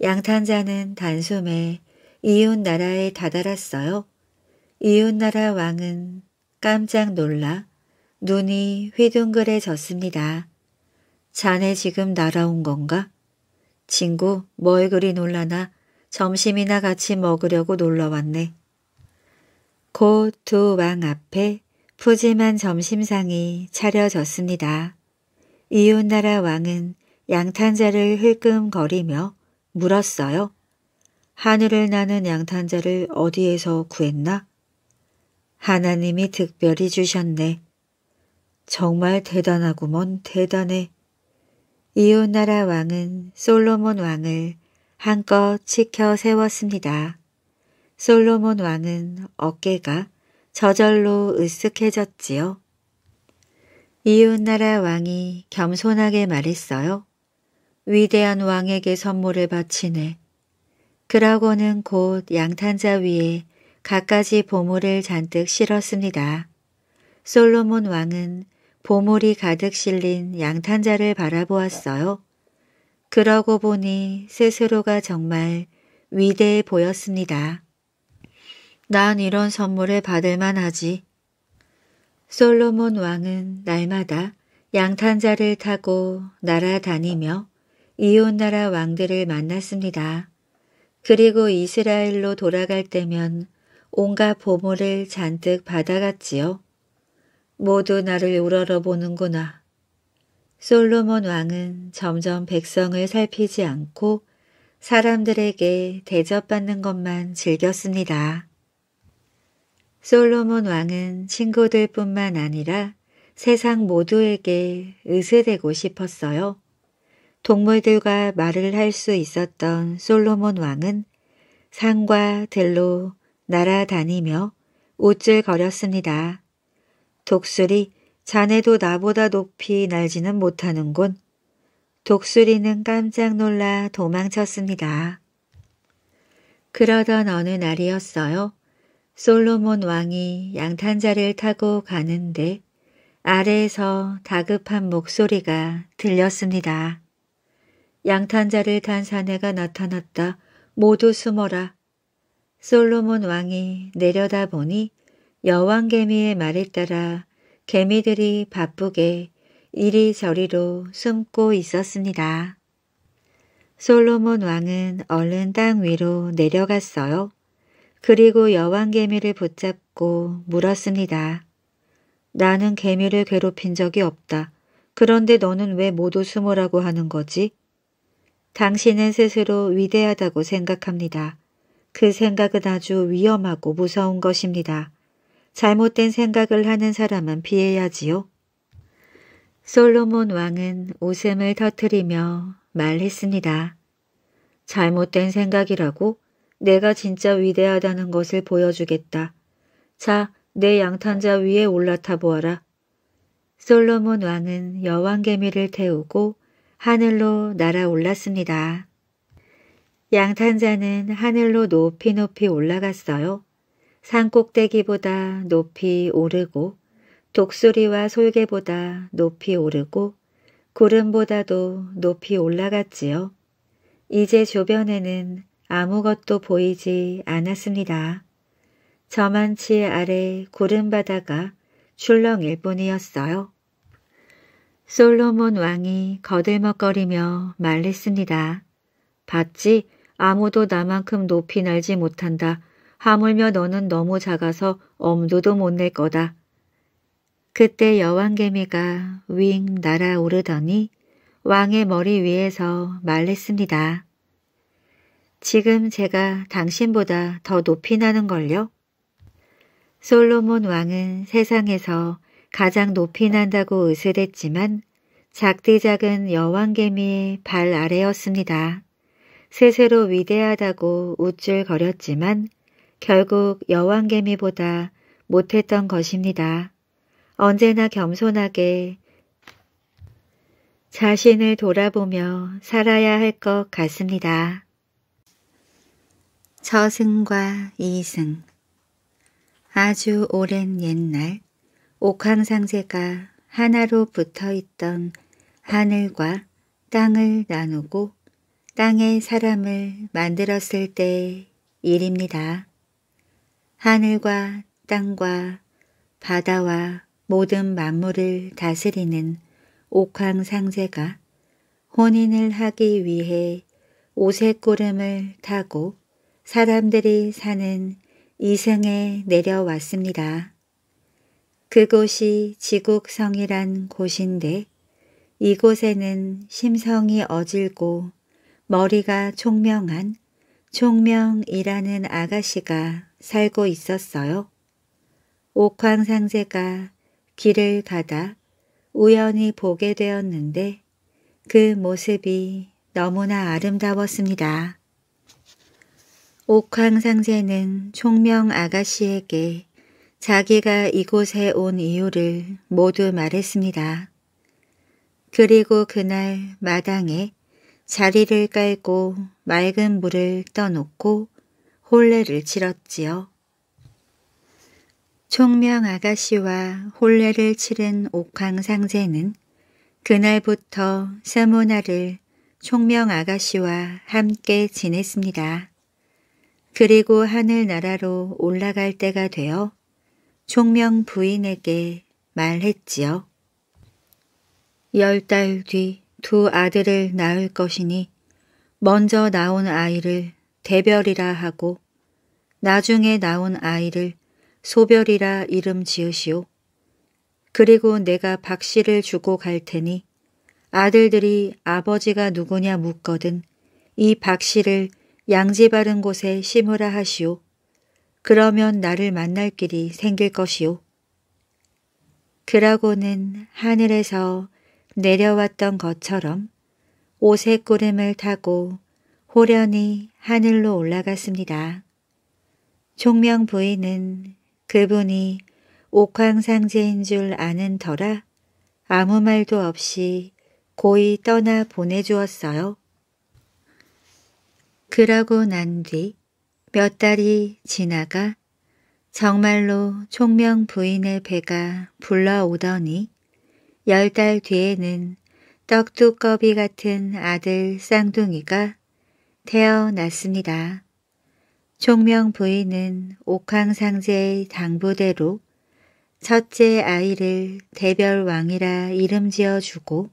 양탄자는 단숨에 이웃나라에 다다랐어요. 이웃나라 왕은 깜짝 놀라 눈이 휘둥그레졌습니다. 자네 지금 날아온 건가? 친구 뭘 뭐 그리 놀라나 점심이나 같이 먹으려고 놀러왔네. 곧 두 왕 앞에 푸짐한 점심상이 차려졌습니다. 이웃나라 왕은 양탄자를 흘끔거리며 물었어요. 하늘을 나는 양탄자를 어디에서 구했나? 하나님이 특별히 주셨네. 정말 대단하구먼 대단해. 이웃나라 왕은 솔로몬 왕을 한껏 치켜 세웠습니다. 솔로몬 왕은 어깨가 저절로 으쓱해졌지요. 이웃나라 왕이 겸손하게 말했어요. 위대한 왕에게 선물을 바치네. 그러고는 곧 양탄자 위에 갖가지 보물을 잔뜩 실었습니다. 솔로몬 왕은 보물이 가득 실린 양탄자를 바라보았어요. 그러고 보니 스스로가 정말 위대해 보였습니다. 난 이런 선물을 받을만 하지. 솔로몬 왕은 날마다 양탄자를 타고 날아다니며 이웃나라 왕들을 만났습니다. 그리고 이스라엘로 돌아갈 때면 온갖 보물을 잔뜩 받아갔지요. 모두 나를 우러러보는구나. 솔로몬 왕은 점점 백성을 살피지 않고 사람들에게 대접받는 것만 즐겼습니다. 솔로몬 왕은 친구들뿐만 아니라 세상 모두에게 의세되고 싶었어요. 동물들과 말을 할 수 있었던 솔로몬 왕은 산과 들로 날아다니며 우쭐거렸습니다. 독수리 자네도 나보다 높이 날지는 못하는군. 독수리는 깜짝 놀라 도망쳤습니다. 그러던 어느 날이었어요. 솔로몬 왕이 양탄자를 타고 가는데 아래에서 다급한 목소리가 들렸습니다. 양탄자를 탄 사내가 나타났다. 모두 숨어라. 솔로몬 왕이 내려다보니 여왕개미의 말에 따라 개미들이 바쁘게 이리저리로 숨고 있었습니다. 솔로몬 왕은 얼른 땅 위로 내려갔어요. 그리고 여왕개미를 붙잡고 물었습니다. 나는 개미를 괴롭힌 적이 없다. 그런데 너는 왜 모두 숨으라고 하는 거지? 당신은 스스로 위대하다고 생각합니다. 그 생각은 아주 위험하고 무서운 것입니다. 잘못된 생각을 하는 사람은 피해야지요. 솔로몬 왕은 웃음을 터뜨리며 말했습니다. 잘못된 생각이라고 내가 진짜 위대하다는 것을 보여주겠다. 자, 내 양탄자 위에 올라타 보아라. 솔로몬 왕은 여왕개미를 태우고 하늘로 날아올랐습니다. 양탄자는 하늘로 높이 높이 올라갔어요. 산 꼭대기보다 높이 오르고 독수리와 솔개보다 높이 오르고 구름보다도 높이 올라갔지요. 이제 주변에는 아무것도 보이지 않았습니다. 저만치 아래 구름바다가 출렁일 뿐이었어요. 솔로몬 왕이 거들먹거리며 말했습니다. 봤지 아무도 나만큼 높이 날지 못한다. 하물며 너는 너무 작아서 엄두도 못 낼 거다. 그때 여왕개미가 윙 날아오르더니 왕의 머리 위에서 말했습니다. 지금 제가 당신보다 더 높이 나는 걸요? 솔로몬 왕은 세상에서 가장 높이 난다고 으슬했지만 작디작은 여왕개미의 발 아래였습니다. 세세로 위대하다고 우쭐거렸지만 결국 여왕개미보다 못했던 것입니다. 언제나 겸손하게 자신을 돌아보며 살아야 할 것 같습니다. 저승과 이승 아주 오랜 옛날 옥황상제가 하나로 붙어있던 하늘과 땅을 나누고 땅의 사람을 만들었을 때의 일입니다. 하늘과 땅과 바다와 모든 만물을 다스리는 옥황상제가 혼인을 하기 위해 오색구름을 타고 사람들이 사는 이승에 내려왔습니다. 그곳이 지국성이란 곳인데 이곳에는 심성이 어질고 머리가 총명한 총명이라는 아가씨가 살고 있었어요. 옥황상제가 길을 가다 우연히 보게 되었는데 그 모습이 너무나 아름다웠습니다. 옥황상제는 총명 아가씨에게 자기가 이곳에 온 이유를 모두 말했습니다. 그리고 그날 마당에 자리를 깔고 맑은 물을 떠놓고 홀레를 치렀지요. 총명 아가씨와 홀레를 치른 옥황 상제는 그날부터 세모나를 총명 아가씨와 함께 지냈습니다. 그리고 하늘나라로 올라갈 때가 되어 총명 부인에게 말했지요. 열 달 뒤 두 아들을 낳을 것이니 먼저 나온 아이를 대별이라 하고 나중에 나온 아이를 소별이라 이름 지으시오. 그리고 내가 박씨를 주고 갈 테니 아들들이 아버지가 누구냐 묻거든 이 박씨를 양지 바른 곳에 심으라 하시오. 그러면 나를 만날 길이 생길 것이오. 그라고는 하늘에서 내려왔던 것처럼 오색 구름을 타고 호련히 하늘로 올라갔습니다. 총명 부인은 그분이 옥황상제인 줄 아는 터라 아무 말도 없이 고이 떠나 보내주었어요. 그러고 난 뒤 몇 달이 지나가 정말로 총명 부인의 배가 불러오더니 열 달 뒤에는 떡두꺼비 같은 아들 쌍둥이가 태어났습니다. 총명 부인은 옥황상제의 당부대로 첫째 아이를 대별왕이라 이름 지어주고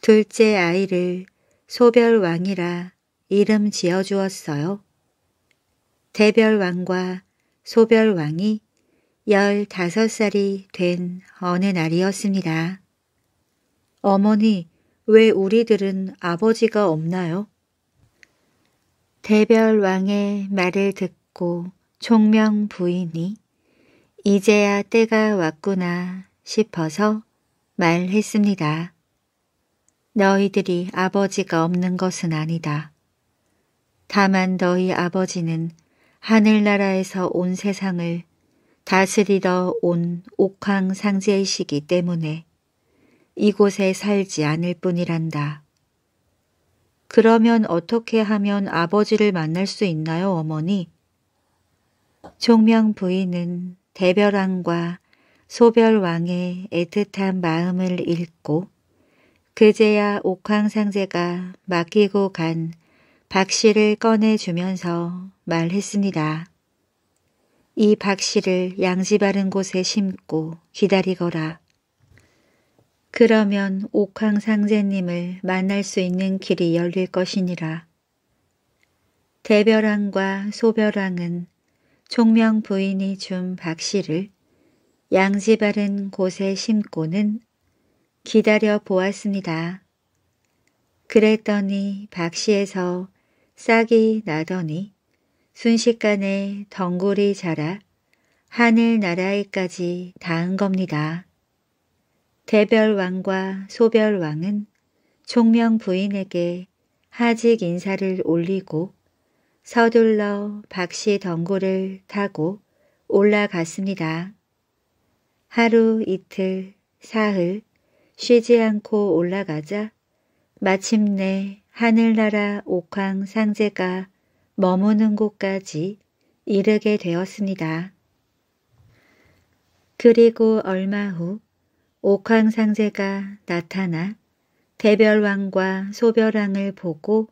둘째 아이를 소별왕이라 이름 지어주었어요. 대별왕과 소별왕이 열다섯 살이된 어느 날이었습니다. 어머니, 왜 우리들은 아버지가 없나요? 대별 왕의 말을 듣고 총명 부인이 이제야 때가 왔구나 싶어서 말했습니다. 너희들이 아버지가 없는 것은 아니다. 다만 너희 아버지는 하늘나라에서 온 세상을 다스리러 온 옥황상제이시기 때문에 이곳에 살지 않을 뿐이란다. 그러면 어떻게 하면 아버지를 만날 수 있나요, 어머니? 총명 부인은 대별왕과 소별왕의 애틋한 마음을 읽고 그제야 옥황상제가 맡기고 간 박씨를 꺼내주면서 말했습니다. 이 박씨를 양지 바른 곳에 심고 기다리거라. 그러면 옥황 상제님을 만날 수 있는 길이 열릴 것이니라. 대별왕과 소별왕은 총명 부인이 준 박씨를 양지 바른 곳에 심고는 기다려 보았습니다. 그랬더니 박씨에서 싹이 나더니 순식간에 덩굴이 자라 하늘나라에까지 닿은 겁니다. 대별왕과 소별왕은 총명 부인에게 하직 인사를 올리고 서둘러 박씨 덩굴을 타고 올라갔습니다. 하루 이틀 사흘 쉬지 않고 올라가자 마침내 하늘나라 옥황 상제가 머무는 곳까지 이르게 되었습니다. 그리고 얼마 후 옥황상제가 나타나 대별왕과 소별왕을 보고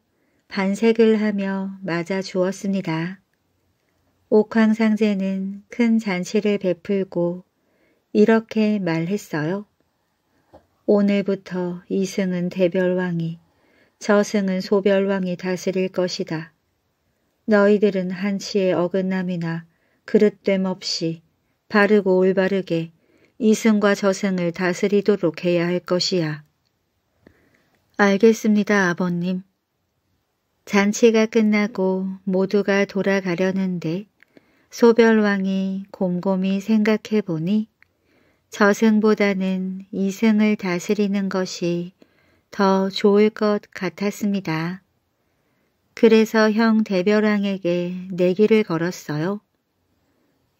반색을 하며 맞아 주었습니다. 옥황상제는 큰 잔치를 베풀고 이렇게 말했어요. 오늘부터 이승은 대별왕이 저승은 소별왕이 다스릴 것이다. 너희들은 한치의 어긋남이나 그릇됨 없이 바르고 올바르게 이승과 저승을 다스리도록 해야 할 것이야. 알겠습니다, 아버님. 잔치가 끝나고 모두가 돌아가려는데 소별왕이 곰곰이 생각해보니 저승보다는 이승을 다스리는 것이 더 좋을 것 같았습니다. 그래서 형 대별왕에게 내기를 걸었어요.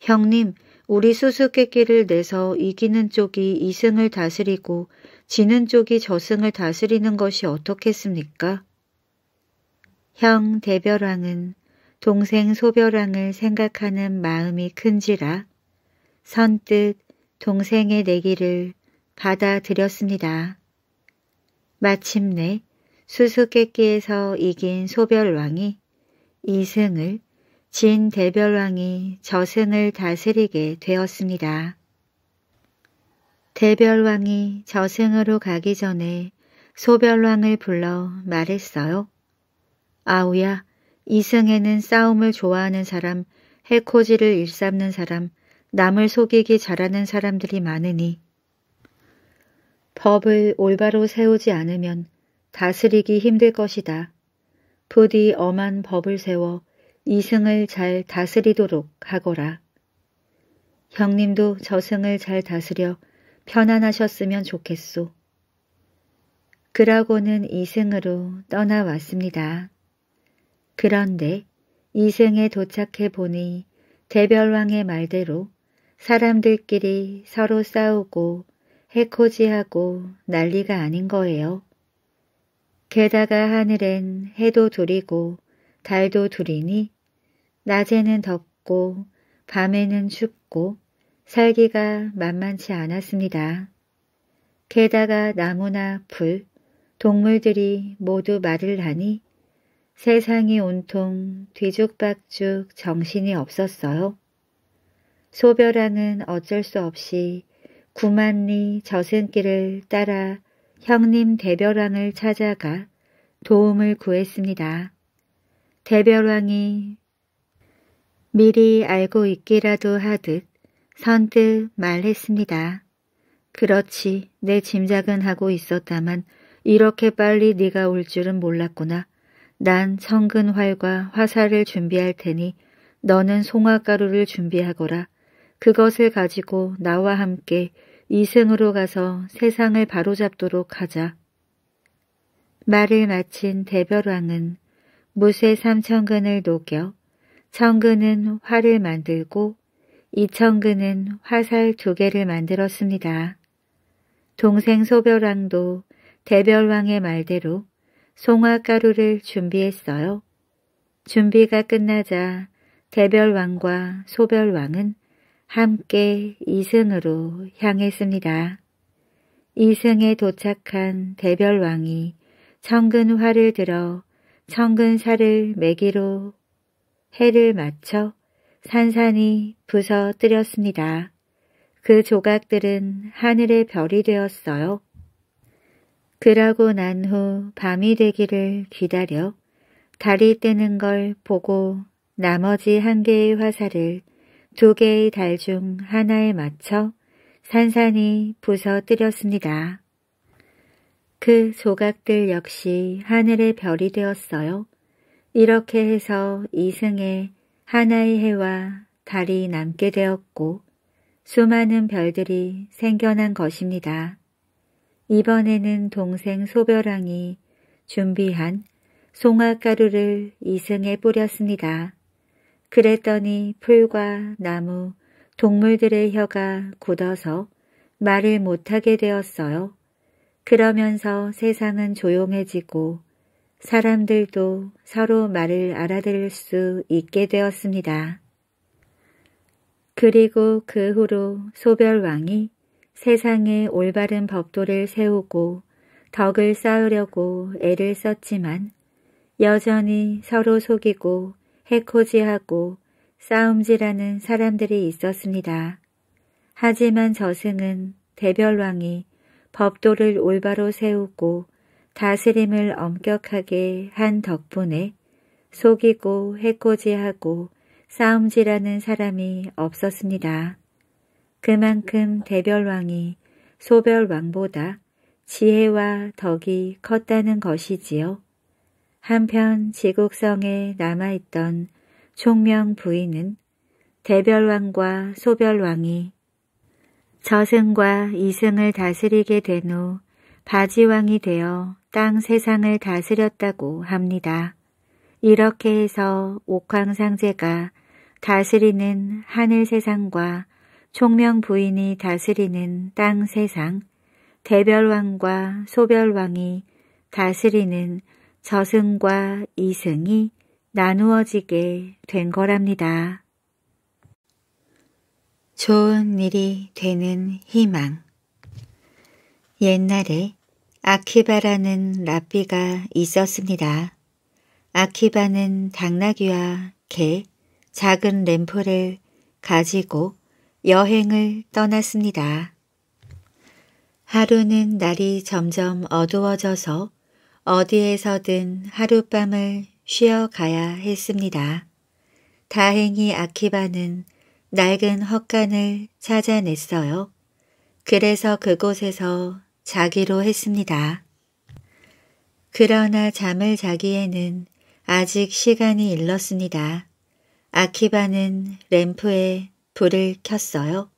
형님, 우리 수수께끼를 내서 이기는 쪽이 이승을 다스리고 지는 쪽이 저승을 다스리는 것이 어떻겠습니까? 형 대별왕은 동생 소별왕을 생각하는 마음이 큰지라 선뜻 동생의 내기를 받아들였습니다. 마침내 수수께끼에서 이긴 소별왕이 이승을 진 대별왕이 저승을 다스리게 되었습니다. 대별왕이 저승으로 가기 전에 소별왕을 불러 말했어요. 아우야, 이승에는 싸움을 좋아하는 사람, 해코지를 일삼는 사람, 남을 속이기 잘하는 사람들이 많으니 법을 올바로 세우지 않으면 다스리기 힘들 것이다. 부디 엄한 법을 세워 이승을 잘 다스리도록 하거라. 형님도 저승을 잘 다스려 편안하셨으면 좋겠소. 그러고는 이승으로 떠나왔습니다. 그런데 이승에 도착해 보니 대별왕의 말대로 사람들끼리 서로 싸우고 해코지하고 난리가 아닌 거예요. 게다가 하늘엔 해도 둘이고 달도 둘이니 낮에는 덥고 밤에는 춥고 살기가 만만치 않았습니다. 게다가 나무나 풀, 동물들이 모두 말을 하니 세상이 온통 뒤죽박죽 정신이 없었어요. 소별아는 어쩔 수 없이 구만리 저승길을 따라 형님 대별왕을 찾아가 도움을 구했습니다. 대별왕이 미리 알고 있기라도 하듯 선뜻 말했습니다. 그렇지 내 짐작은 하고 있었다만 이렇게 빨리 네가 올 줄은 몰랐구나. 난 성근활과 화살을 준비할 테니 너는 송화가루를 준비하거라. 그것을 가지고 나와 함께 이승으로 가서 세상을 바로잡도록 하자. 말을 마친 대별왕은 무쇠 삼천근을 녹여 천근은 활을 만들고 이천근은 화살 두 개를 만들었습니다. 동생 소별왕도 대별왕의 말대로 송화가루를 준비했어요. 준비가 끝나자 대별왕과 소별왕은 함께 이승으로 향했습니다. 이승에 도착한 대별왕이 천근화를 들어 청근사를 매기로 해를 맞춰 산산이 부서뜨렸습니다. 그 조각들은 하늘의 별이 되었어요. 그러고 난 후 밤이 되기를 기다려 달이 뜨는 걸 보고 나머지 한 개의 화살을 두 개의 달 중 하나에 맞춰 산산이 부서뜨렸습니다. 그 조각들 역시 하늘의 별이 되었어요. 이렇게 해서 이승에 하나의 해와 달이 남게 되었고 수많은 별들이 생겨난 것입니다. 이번에는 동생 소별왕이 준비한 송화가루를 이승에 뿌렸습니다. 그랬더니 풀과 나무, 동물들의 혀가 굳어서 말을 못하게 되었어요. 그러면서 세상은 조용해지고 사람들도 서로 말을 알아들을 수 있게 되었습니다. 그리고 그 후로 소별왕이 세상에 올바른 법도를 세우고 덕을 쌓으려고 애를 썼지만 여전히 서로 속이고 해코지하고 싸움지라는 사람들이 있었습니다. 하지만 저승은 대별왕이 법도를 올바로 세우고 다스림을 엄격하게 한 덕분에 속이고 해코지하고 싸움지라는 사람이 없었습니다. 그만큼 대별왕이 소별왕보다 지혜와 덕이 컸다는 것이지요. 한편 지국성에 남아있던 총명 부인은 대별왕과 소별왕이 저승과 이승을 다스리게 된 후 바지왕이 되어 땅 세상을 다스렸다고 합니다. 이렇게 해서 옥황상제가 다스리는 하늘 세상과 총명 부인이 다스리는 땅 세상, 대별왕과 소별왕이 다스리는 저승과 이승이 나누어지게 된 거랍니다. 좋은 일이 되는 희망 옛날에 아키바라는 랍비가 있었습니다. 아키바는 당나귀와 개, 작은 램프를 가지고 여행을 떠났습니다. 하루는 날이 점점 어두워져서 어디에서든 하룻밤을 쉬어가야 했습니다. 다행히 아키바는 낡은 헛간을 찾아냈어요. 그래서 그곳에서 자기로 했습니다. 그러나 잠을 자기에는 아직 시간이 일렀습니다. 아키바는 램프에 불을 켰어요.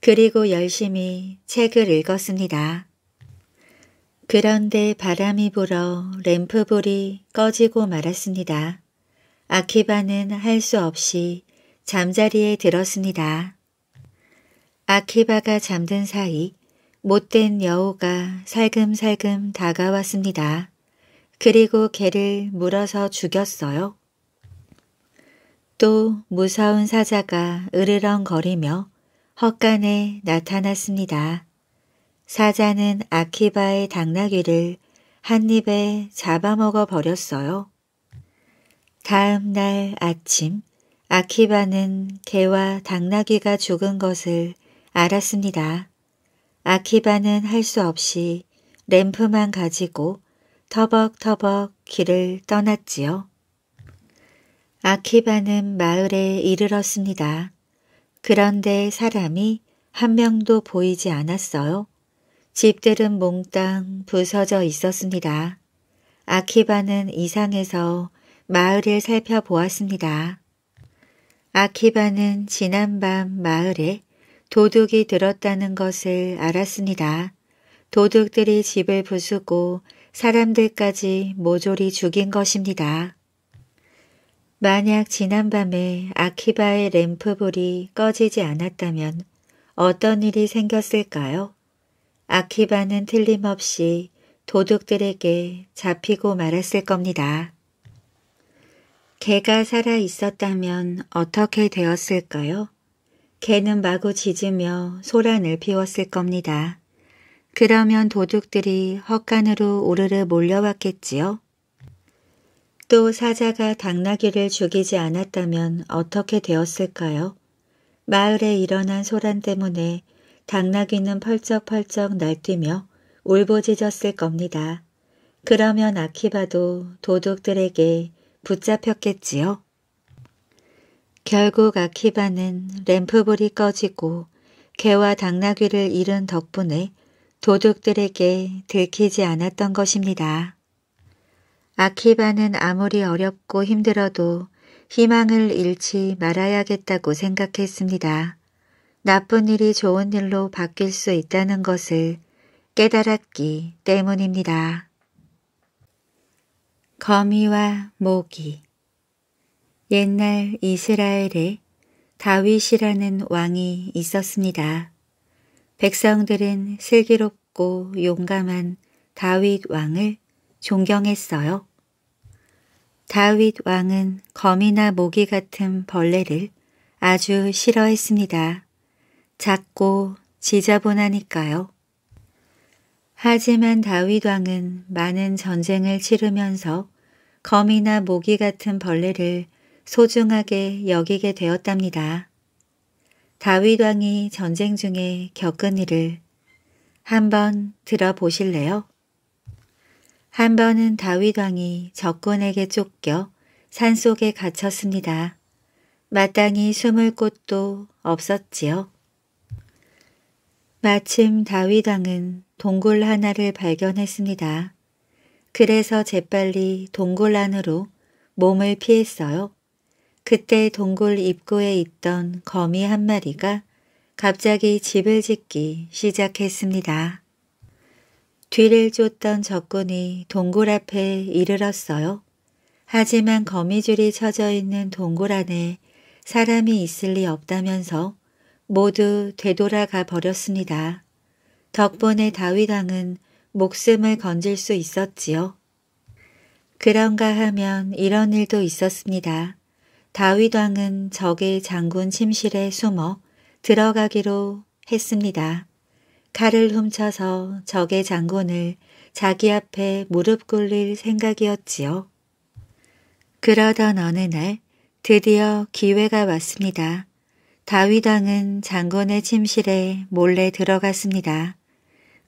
그리고 열심히 책을 읽었습니다. 그런데 바람이 불어 램프불이 꺼지고 말았습니다. 아키바는 할 수 없이 잠자리에 들었습니다. 아키바가 잠든 사이 못된 여우가 살금살금 다가왔습니다. 그리고 개를 물어서 죽였어요. 또 무서운 사자가 으르렁거리며 헛간에 나타났습니다. 사자는 아키바의 당나귀를 한 입에 잡아먹어 버렸어요. 다음 날 아침 아키바는 개와 당나귀가 죽은 것을 알았습니다. 아키바는 할 수 없이 램프만 가지고 터벅터벅 길을 떠났지요. 아키바는 마을에 이르렀습니다. 그런데 사람이 한 명도 보이지 않았어요. 집들은 몽땅 부서져 있었습니다. 아키바는 이상해서 마을을 살펴보았습니다. 아키바는 지난밤 마을에 도둑이 들었다는 것을 알았습니다. 도둑들이 집을 부수고 사람들까지 모조리 죽인 것입니다. 만약 지난밤에 아키바의 램프불이 꺼지지 않았다면 어떤 일이 생겼을까요? 아키바는 틀림없이 도둑들에게 잡히고 말았을 겁니다. 개가 살아 있었다면 어떻게 되었을까요? 개는 마구 짖으며 소란을 피웠을 겁니다. 그러면 도둑들이 헛간으로 우르르 몰려왔겠지요? 또 사자가 당나귀를 죽이지 않았다면 어떻게 되었을까요? 마을에 일어난 소란 때문에 당나귀는 펄쩍펄쩍 날뛰며 울부짖었을 겁니다. 그러면 아키바도 도둑들에게 붙잡혔겠지요. 결국 아키바는 램프불이 꺼지고 개와 당나귀를 잃은 덕분에 도둑들에게 들키지 않았던 것입니다. 아키바는 아무리 어렵고 힘들어도 희망을 잃지 말아야겠다고 생각했습니다. 나쁜 일이 좋은 일로 바뀔 수 있다는 것을 깨달았기 때문입니다. 거미와 모기 옛날 이스라엘에 다윗이라는 왕이 있었습니다. 백성들은 슬기롭고 용감한 다윗 왕을 존경했어요. 다윗 왕은 거미나 모기 같은 벌레를 아주 싫어했습니다. 작고 지저분하니까요. 하지만 다윗 왕은 많은 전쟁을 치르면서 거미나 모기 같은 벌레를 소중하게 여기게 되었답니다. 다윗왕이 전쟁 중에 겪은 일을 한번 들어보실래요? 한 번은 다윗왕이 적군에게 쫓겨 산속에 갇혔습니다. 마땅히 숨을 곳도 없었지요. 마침 다윗왕은 동굴 하나를 발견했습니다. 그래서 재빨리 동굴 안으로 몸을 피했어요. 그때 동굴 입구에 있던 거미 한 마리가 갑자기 집을 짓기 시작했습니다. 뒤를 쫓던 적군이 동굴 앞에 이르렀어요. 하지만 거미줄이 쳐져 있는 동굴 안에 사람이 있을 리 없다면서 모두 되돌아가 버렸습니다. 덕분에 다윗왕은 목숨을 건질 수 있었지요. 그런가 하면 이런 일도 있었습니다. 다윗왕은 적의 장군 침실에 숨어 들어가기로 했습니다. 칼을 훔쳐서 적의 장군을 자기 앞에 무릎 꿇릴 생각이었지요. 그러던 어느 날 드디어 기회가 왔습니다. 다윗왕은 장군의 침실에 몰래 들어갔습니다.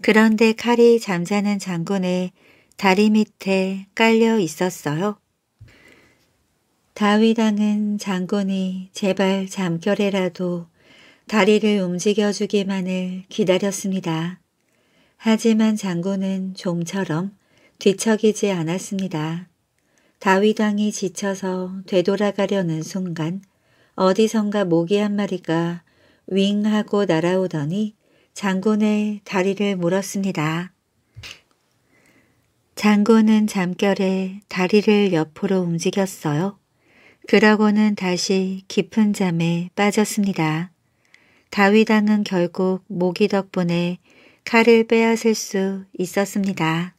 그런데 칼이 잠자는 장군의 다리 밑에 깔려 있었어요. 다윗왕은 장군이 제발 잠결에라도 다리를 움직여주기만을 기다렸습니다. 하지만 장군은 좀처럼 뒤척이지 않았습니다. 다윗왕이 지쳐서 되돌아가려는 순간 어디선가 모기 한 마리가 윙 하고 날아오더니 장군의 다리를 물었습니다. 장군은 잠결에 다리를 옆으로 움직였어요. 그러고는 다시 깊은 잠에 빠졌습니다. 다윗왕은 결국 모기 덕분에 칼을 빼앗을 수 있었습니다.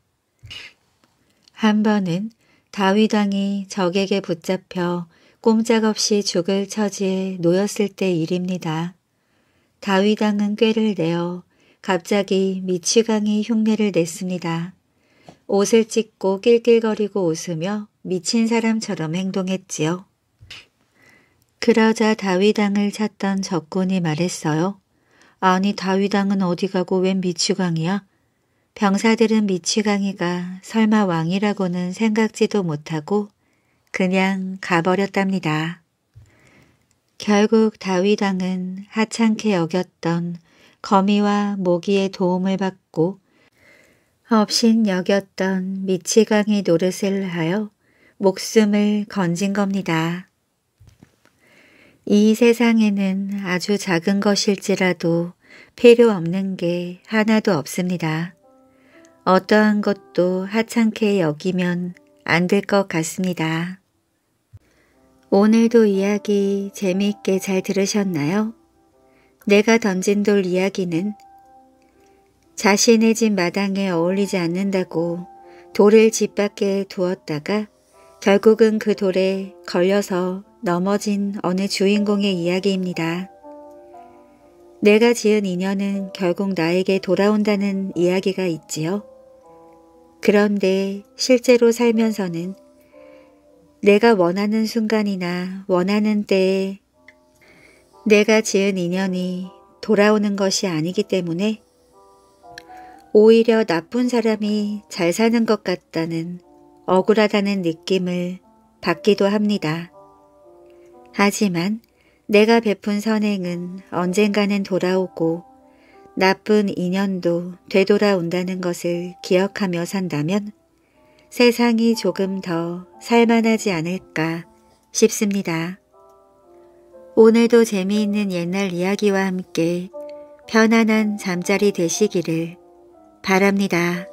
한 번은 다윗왕이 적에게 붙잡혀 꼼짝없이 죽을 처지에 놓였을 때 일입니다. 다윗왕은 꾀를 내어 갑자기 미치광이 흉내를 냈습니다. 옷을 찢고 낄낄거리고 웃으며 미친 사람처럼 행동했지요. 그러자 다윗왕을 찾던 적군이 말했어요. 아니 다윗왕은 어디 가고 웬 미치광이야? 병사들은 미치광이가 설마 왕이라고는 생각지도 못하고 그냥 가버렸답니다. 결국 다윗 왕은 하찮게 여겼던 거미와 모기의 도움을 받고 없인 여겼던 미치광이 노릇을 하여 목숨을 건진 겁니다. 이 세상에는 아주 작은 것일지라도 필요 없는 게 하나도 없습니다. 어떠한 것도 하찮게 여기면 안 될 것 같습니다. 오늘도 이야기 재미있게 잘 들으셨나요? 내가 던진 돌 이야기는 자신의 집 마당에 어울리지 않는다고 돌을 집 밖에 두었다가 결국은 그 돌에 걸려서 넘어진 어느 주인공의 이야기입니다. 내가 지은 인연은 결국 나에게 돌아온다는 이야기가 있지요. 그런데 실제로 살면서는 내가 원하는 순간이나 원하는 때에 내가 지은 인연이 돌아오는 것이 아니기 때문에 오히려 나쁜 사람이 잘 사는 것 같다는 억울하다는 느낌을 받기도 합니다. 하지만 내가 베푼 선행은 언젠가는 돌아오고 나쁜 인연도 되돌아온다는 것을 기억하며 산다면 세상이 조금 더 살만하지 않을까 싶습니다. 오늘도 재미있는 옛날 이야기와 함께 편안한 잠자리 되시기를 바랍니다.